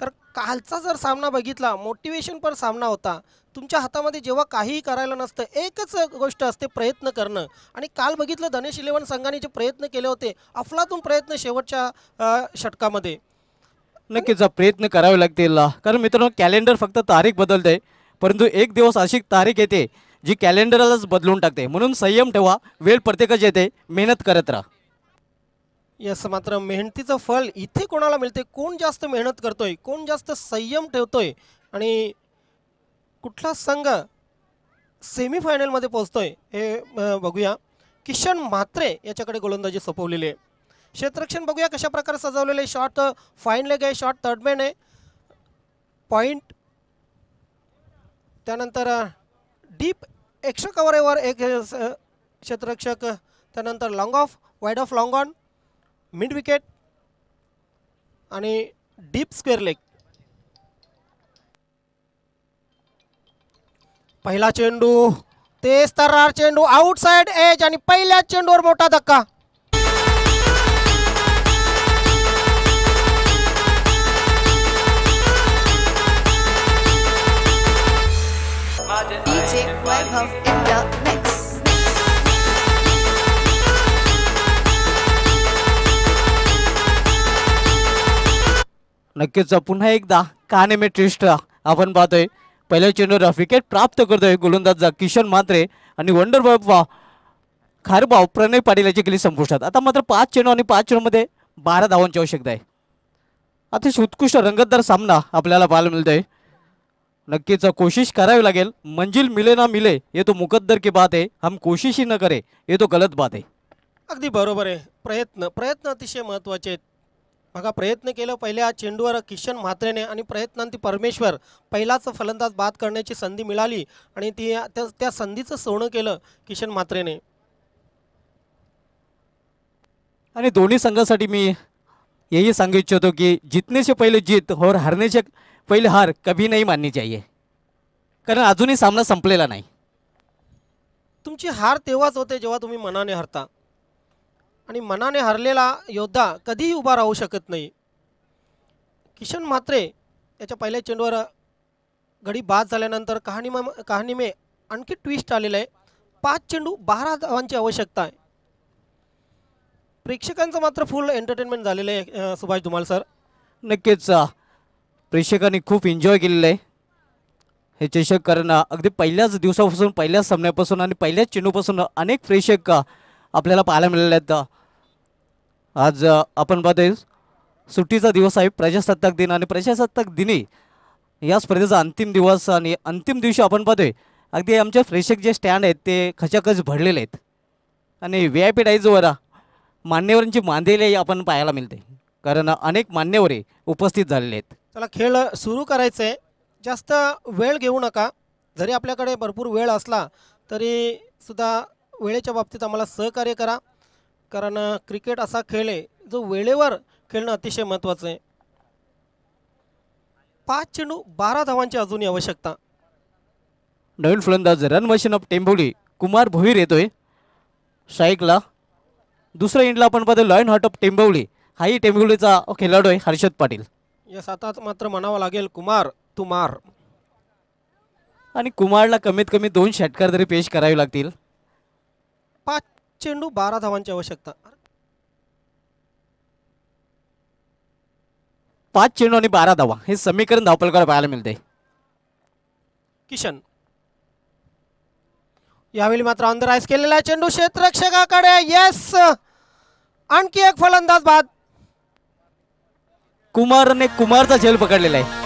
तर कालचा जर सामना बघितला मोटिवेशन पण सामना होता तुमच्या हातामध्ये जेव्हा काहीही करायला नसतं एकच गोष्ट असते प्रयत्न करणं आणि काल बघितलं धनेश इलेवन संघाने जे प्रयत्न केले होते अफलातून प्रयत्न शेवटच्या षटकामध्ये नक्कीच प्रयत्न करावे लागतील कारण मित्रांनो कॅलेंडर फक्त तारीख बदलते परंतु एक दिवस अशी तारीख येते जी कॅलेंडरलाच बदलून टाकते म्हणून संयम ठेवा वेळ प्रत्येकाची येते मेहनत करत राहा यस मात्र मेहनतीचं फळ इथे कोणाला मिळते कोण जास्त मेहनत करतोय कोण जास्त संयम ठेवतोय आणि कुठला संघ सेमीफायनलमध्ये पोहोचतो आहे हे बघूया किशन म्हात्रे याच्याकडे गोलंदाजी सोपवलेली आहे क्षेत्ररक्षण बघूया कशा प्रकारे सजवलेले शॉर्ट फाईन लेग आहे शॉर्ट थर्डमॅन आहे पॉईंट त्यानंतर डीप एक्स्ट्रा कवरेवर एक क्षेत्ररक्षक त्यानंतर long off wide off long on mid wicket आणि डीप स्क्वेअर लेग पहिला चेंडू तेच तर चेंडू आउटसाइड एज आणि पहिल्याच चेंडूवर मोठा धक्का नक्कीच पुन्हा एकदा काने मी आपण पाहतोय पहिल्या चेंडूवर विकेट प्राप्त करतोय गोलंदाज किशन मात्रे आणि वंडर वा खारबाव प्रणय पाटील याची गेली संपुष्टात आता मात्र पाच चेंडू आणि पाच चेंडूमध्ये बारा धावांची आवश्यकता आहे अतिशय उत्कृष्ट रंगतदार सामना आपल्याला पाहायला मिळतोय नक्कीच कोशिश करावी लागेल मंजिल मिले ना मिले हे तो मुकद्दर की बात आहे हम कोशिश ही न करे हे तो गलत बात आहे अगदी बरोबर आहे प्रयत्न प्रयत्न अतिशय महत्त्वाचे आहेत बघा प्रयत्न केला पहिल्या चेंडूवर किशन म्हात्रेने आणि प्रयत्नांती परमेश्वर पहिलाच फलंदाज बाद करण्याची संधी मिळाली आणि ती त्या संधीचं सोनं केलं किशन म्हात्रेने आणि दोन्ही संघासाठी मी हेही सांगू इच्छितो की जितनेचे पहिले जीत होर हारने पहिले हार कभी नाही मानली चाहिए कारण अजूनही सामना संपलेला नाही तुमची हार तेव्हाच होते जेव्हा तुम्ही मनाने हरता आणि मनाने हरलेला योद्धा कधीही उभा राहू शकत नाही किशन म्हात्रे याच्या पहिल्या चेंडूवर घडी बाद झाल्यानंतर कहाणी कहाणीमे आणखी ट्विस्ट आलेलं आहे पाच चेंडू बारा धावांची आवश्यकता आहे प्रेक्षकांचं मात्र फुल एंटरटेनमेंट झालेलं आहे सुभाष धुमाल सर नक्कीच प्रेक्षकांनी खूप एन्जॉय केलेलं आहे हे चषक कारण अगदी पहिल्याच दिवसापासून पहिल्याच सामन्यापासून आणि पहिल्याच चेंडूपासून अनेक प्रेक्षक आपल्याला पाहायला मिळाले आहेत आज आपण पाहते सुट्टीचा दिवस आहे प्रजासत्ताक दिन आणि प्रजासत्ताक दिनी या स्पर्धेचा अंतिम दिवस आणि अंतिम दिवशी आपण पाहतोय अगदी आमचे फ्रेशक जे स्टँड आहेत ते खचाखच भरलेले आहेत आणि व्ही आय पी वरा मान्यवरांची मांदेलीही आपण पाहायला मिळते कारण अनेक मान्यवरे उपस्थित झालेले आहेत चला खेळ सुरू करायचं आहे जास्त वेळ घेऊ नका जरी आपल्याकडे भरपूर वेळ असला तरी सुद्धा वेळेच्या बाबतीत आम्हाला सहकार्य करा कारण क्रिकेट असा खेळ आहे जो वेळेवर खेळणं अतिशय महत्त्वाचं आहे पाच चेंडू बारा धावांची अजूनही आवश्यकता नवीन फलंदाज run machine of Tembholi Kumar Bhoir येतोय शाईकला दुसऱ्या इंडला आपण पाहतो लॉयन हॉट ऑफ टेंबवली हाही टेंबवलीचा खेळाडू आहे हर्षद पाटील यस आता मात्र म्हणावं लागेल कुमार तू मार आणि कुमारला कमीत कमी दोन षटकार तरी पेश करावे लागतील पाच चेंडू बारा धावांची आवश्यकता पाच चेंडू आणि बारा धावा हे समीकरण धावपलकडे पाहायला मिळते किशन यावेळी मात्र अंदर केलेला चेंडू क्षेत्रक्षकाकडे येस आणखी एक फलंदाज बाद कुमारने कुमारचा झेल पकडलेला आहे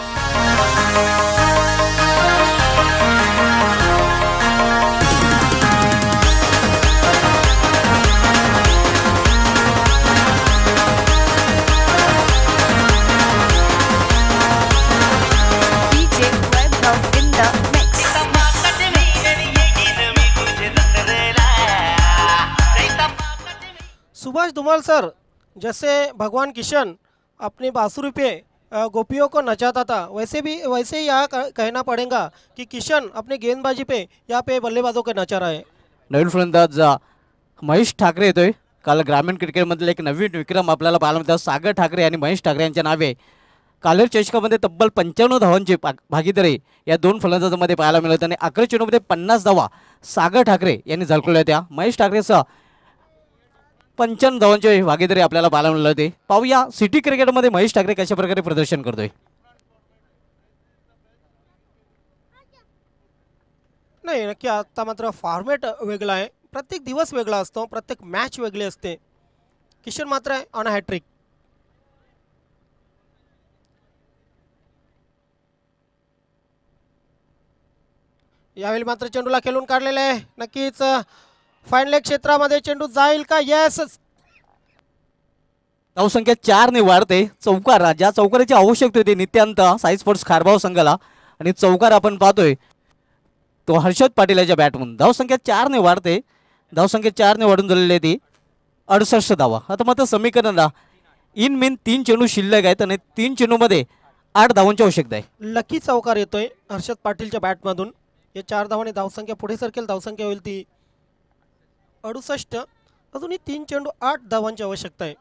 सुभाष धुमाल सर जैसे भगवान किशन अपनी बासुरी पे गोपियों को नचाता था वैसे भी वैसे ही यहाँ कहना पड़ेगा कि किशन अपनी गेंदबाजी पे या पे बल्लेबाजों के नचा रहा है नवीन फलंदाज महेश ठाकरे येतोय काल ग्रामीण क्रिकेटमधील एक नवीन विक्रम आपल्याला पाहायला मिळतो सागर ठाकरे आणि महेश ठाकरे यांच्या नावे कालेर चषकामध्ये तब्बल पंच्याण्णव धावांची भागीदारी या दोन फलंदाजांमध्ये पाहायला मिळत आणि अकरा चेंडूमध्ये पन्नास धावा सागर ठाकरे यांनी झळकवल्या होत्या महेश ठाकरेसह पंचन धवनची भागीदारी आपल्याला पाहायला मिळालं ते पाहूया सिटी क्रिकेटमध्ये महेश ठाकरे कशा प्रकारे प्रदर्शन करतोय नाही नक्की आता मात्र फॉर्मॅट वेगळा आहे प्रत्येक दिवस वेगळा असतो प्रत्येक मॅच वेगळी असते किशन मात्र आहे ऑन हॅट्रिक यावेळी मात्र चेंडूला खेळून काढलेलं आहे नक्कीच फायनल क्षेत्रामध्ये चेंडू जाईल का येस धावसंख्या चार ने वाढते चौकार ज्या चौकाराची आवश्यकता होती नित्यांत साई स्पोर्ट्स खारभाव संघाला आणि चौकार आपण पाहतोय तो हर्षद पाटील याच्या बॅटमधून धावसंख्या चार ने वाढते धावसंख्या चार ने वाढून झालेली आहे ती अडसष्ट धावा आता मात्र समीकरणाला इन मेन तीन चेंडू शिल्लक आहेत आणि तीन चेंडूमध्ये आठ धावांची आवश्यकता आहे लकी चौकार येतोय हर्षद पाटीलच्या बॅटमधून या चार धावाने धावसंख्या पुढे सरकेल धावसंख्या होईल ती अडुसष्ट अजूनही तीन चेंडू आठ धावांची आवश्यकता आहे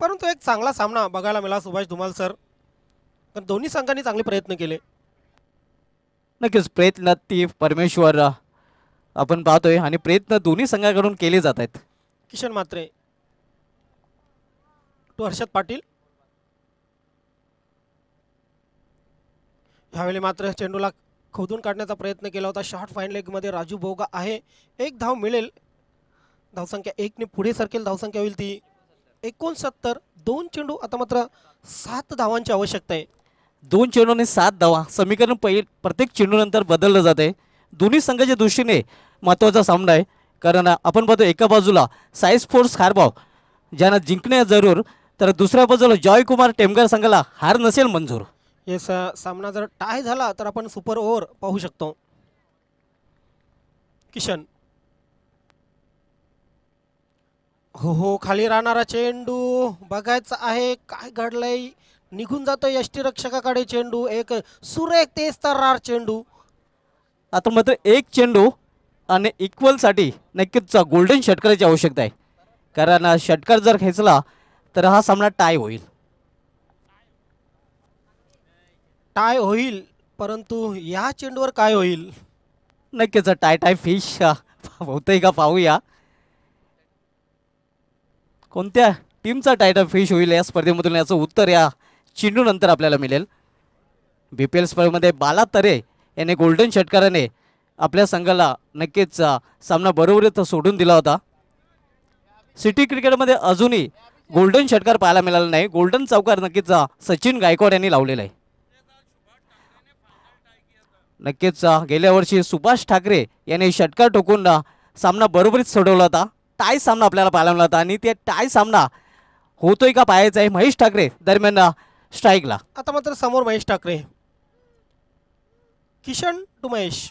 परंतु एक चांगला सामना बघायला मिळाला सुभाष धुमाल सर कारण दोन्ही संघांनी चांगले प्रयत्न केले नक्कीच प्रयत्न ती परमेश्वर आपण पाहतोय आणि प्रयत्न दोन्ही संघाकडून केले जात आहेत किशन मात्रे टू हर्षद पाटील ह्यावेळी मात्र चेंडूला खोदून काढण्याचा प्रयत्न केला होता शॉर्ट फाईन लेगमध्ये राजू बोगा आहे एक धाव मिळेल धावसंख्या एकने पुढे सरकेल धावसंख्या होईल ती एकोणसत्तर दोन चेंडू आता मात्र सात धावांची आवश्यकता आहे दोन चेंडूने सात धावा समीकरण पहिले प्रत्येक चेंडूनंतर बदललं जात आहे दोन्ही संघाच्या दृष्टीने महत्त्वाचा सामना आहे कारण आपण पाहतो एका बाजूला साई फोर्स खारभाव ज्यांना जिंकणे जरूर तर दुसऱ्या बाजूला कुमार टेमगार संघाला हार नसेल मंजूर हे सामना जर टाय झाला तर आपण सुपर ओव्हर पाहू शकतो किशन हो हो खाली राहणारा चेंडू बघायचा आहे काय घडलंय निघून जातो यष्टीरक्षकाकडे चेंडू एक सुरेख तेच तर चेंडू आता मात्र एक चेंडू आणि इक्वलसाठी नक्कीच गोल्डन षटकाराची आवश्यकता आहे कारण षटकर जर खेचला तर हा सामना टाय होईल टाय होईल परंतु या चेंडूवर काय होईल नक्कीच टाय टाय फिश होतंय का पाहूया कोणत्या टीमचा टाय फिश होईल या स्पर्धेमधून याचं उत्तर या चेंडूनंतर आपल्याला मिळेल बी पी एल स्पर्धेमध्ये बाला तरे याने गोल्डन षटकाराने आपल्या संघाला नक्कीच सामना बरोबर सोडून दिला होता सिटी क्रिकेटमध्ये अजूनही गोल्डन षटकार पाहायला मिळाला नाही गोल्डन चौकार नक्कीच सचिन गायकवाड यांनी लावलेला आहे नक्कीच गेल्या वर्षी सुभाष ठाकरे यांनी षटकार ठोकून सामना बरोबरीत सोडवला होता टाय सामना आपल्याला पाहायला मिळाला होता आणि ते टाय सामना होतोय का पाहायचा आहे महेश ठाकरे दरम्यान स्ट्राईकला आता मात्र समोर महेश ठाकरे किशन टू महेश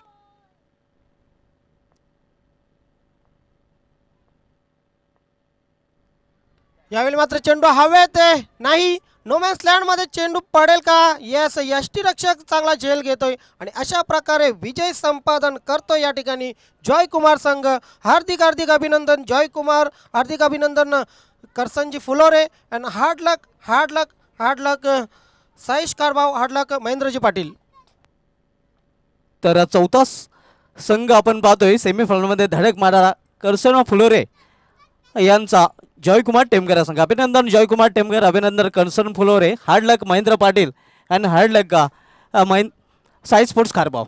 यावेळी मात्र चेंडू हवेत नाही नोमॅन्स लँडमध्ये चेंडू पडेल का येस यश रक्षक चांगला झेल घेतोय आणि अशा प्रकारे विजय संपादन करतो या ठिकाणी कुमार संघ हार्दिक हार्दिक अभिनंदन जॉय कुमार हार्दिक अभिनंदन करसनजी Phulore and hard luck hard luck hard luck Saish Karbhav hard luck महेंद्रजी पाटील तर चौथा संघ आपण पाहतोय सेमीफायनलमध्ये धडक मारा करसन फुलोरे यांचा कुमार टेमकर संघ अभिनंदन कुमार टेमकर अभिनंदन कन्सर्न Phulore hard luck Mahendra Patil and hard luck महें साई स्पोर्ट्स खारबाव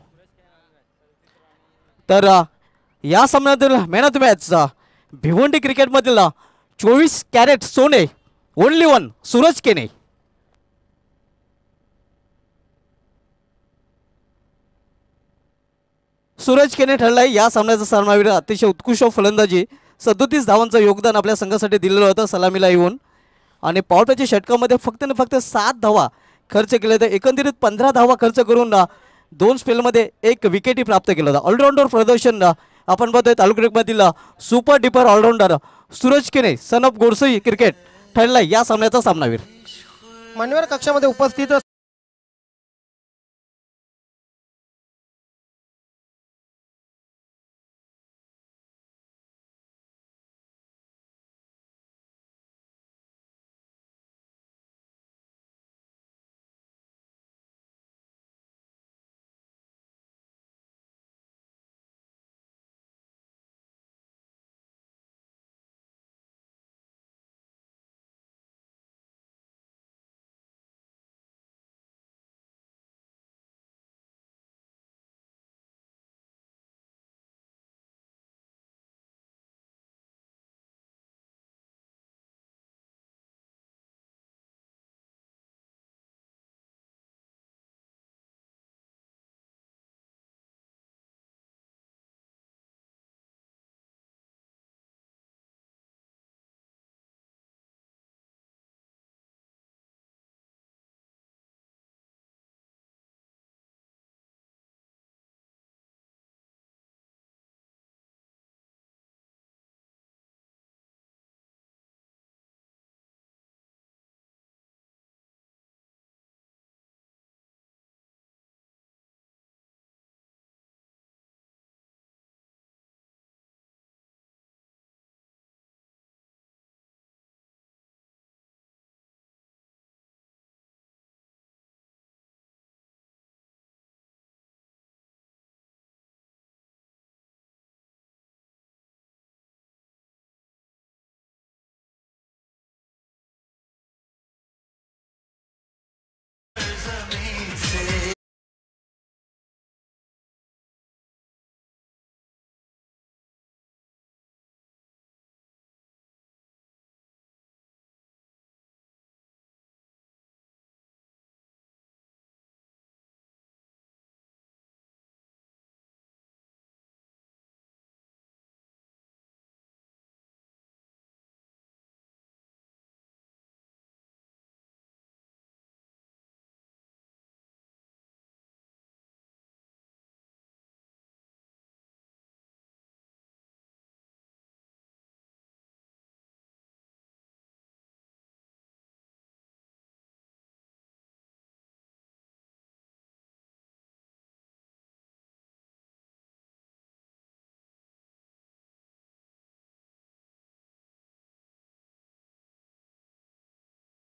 तर या सामन्यातील man of the match Bhiwandi क्रिकेटमधील चोवीस कॅरेट सोने ओनली वन सूरज केने सूरज केने ठरलाय या सामन्याचा सामनावीर अतिशय उत्कृष्ट फलंदाजी सदोतीस धावांचं योगदान आपल्या संघासाठी दिलेलं होतं सलामीला येऊन आणि पावट्याच्या षटकामध्ये फक्त ना फक्त सात धावा खर्च केले होते एकंदरीत पंधरा धावा खर्च करून दोन स्पेलमध्ये एक विकेटही प्राप्त केलं होतं ऑलराऊंडर प्रदर्शन आपण पाहतोय तालुक्यामधील super duper allrounder Suraj Kene son of गोडसई cricket ठरला या सामन्याचा सामनावीर मान्यवर कक्षामध्ये उपस्थित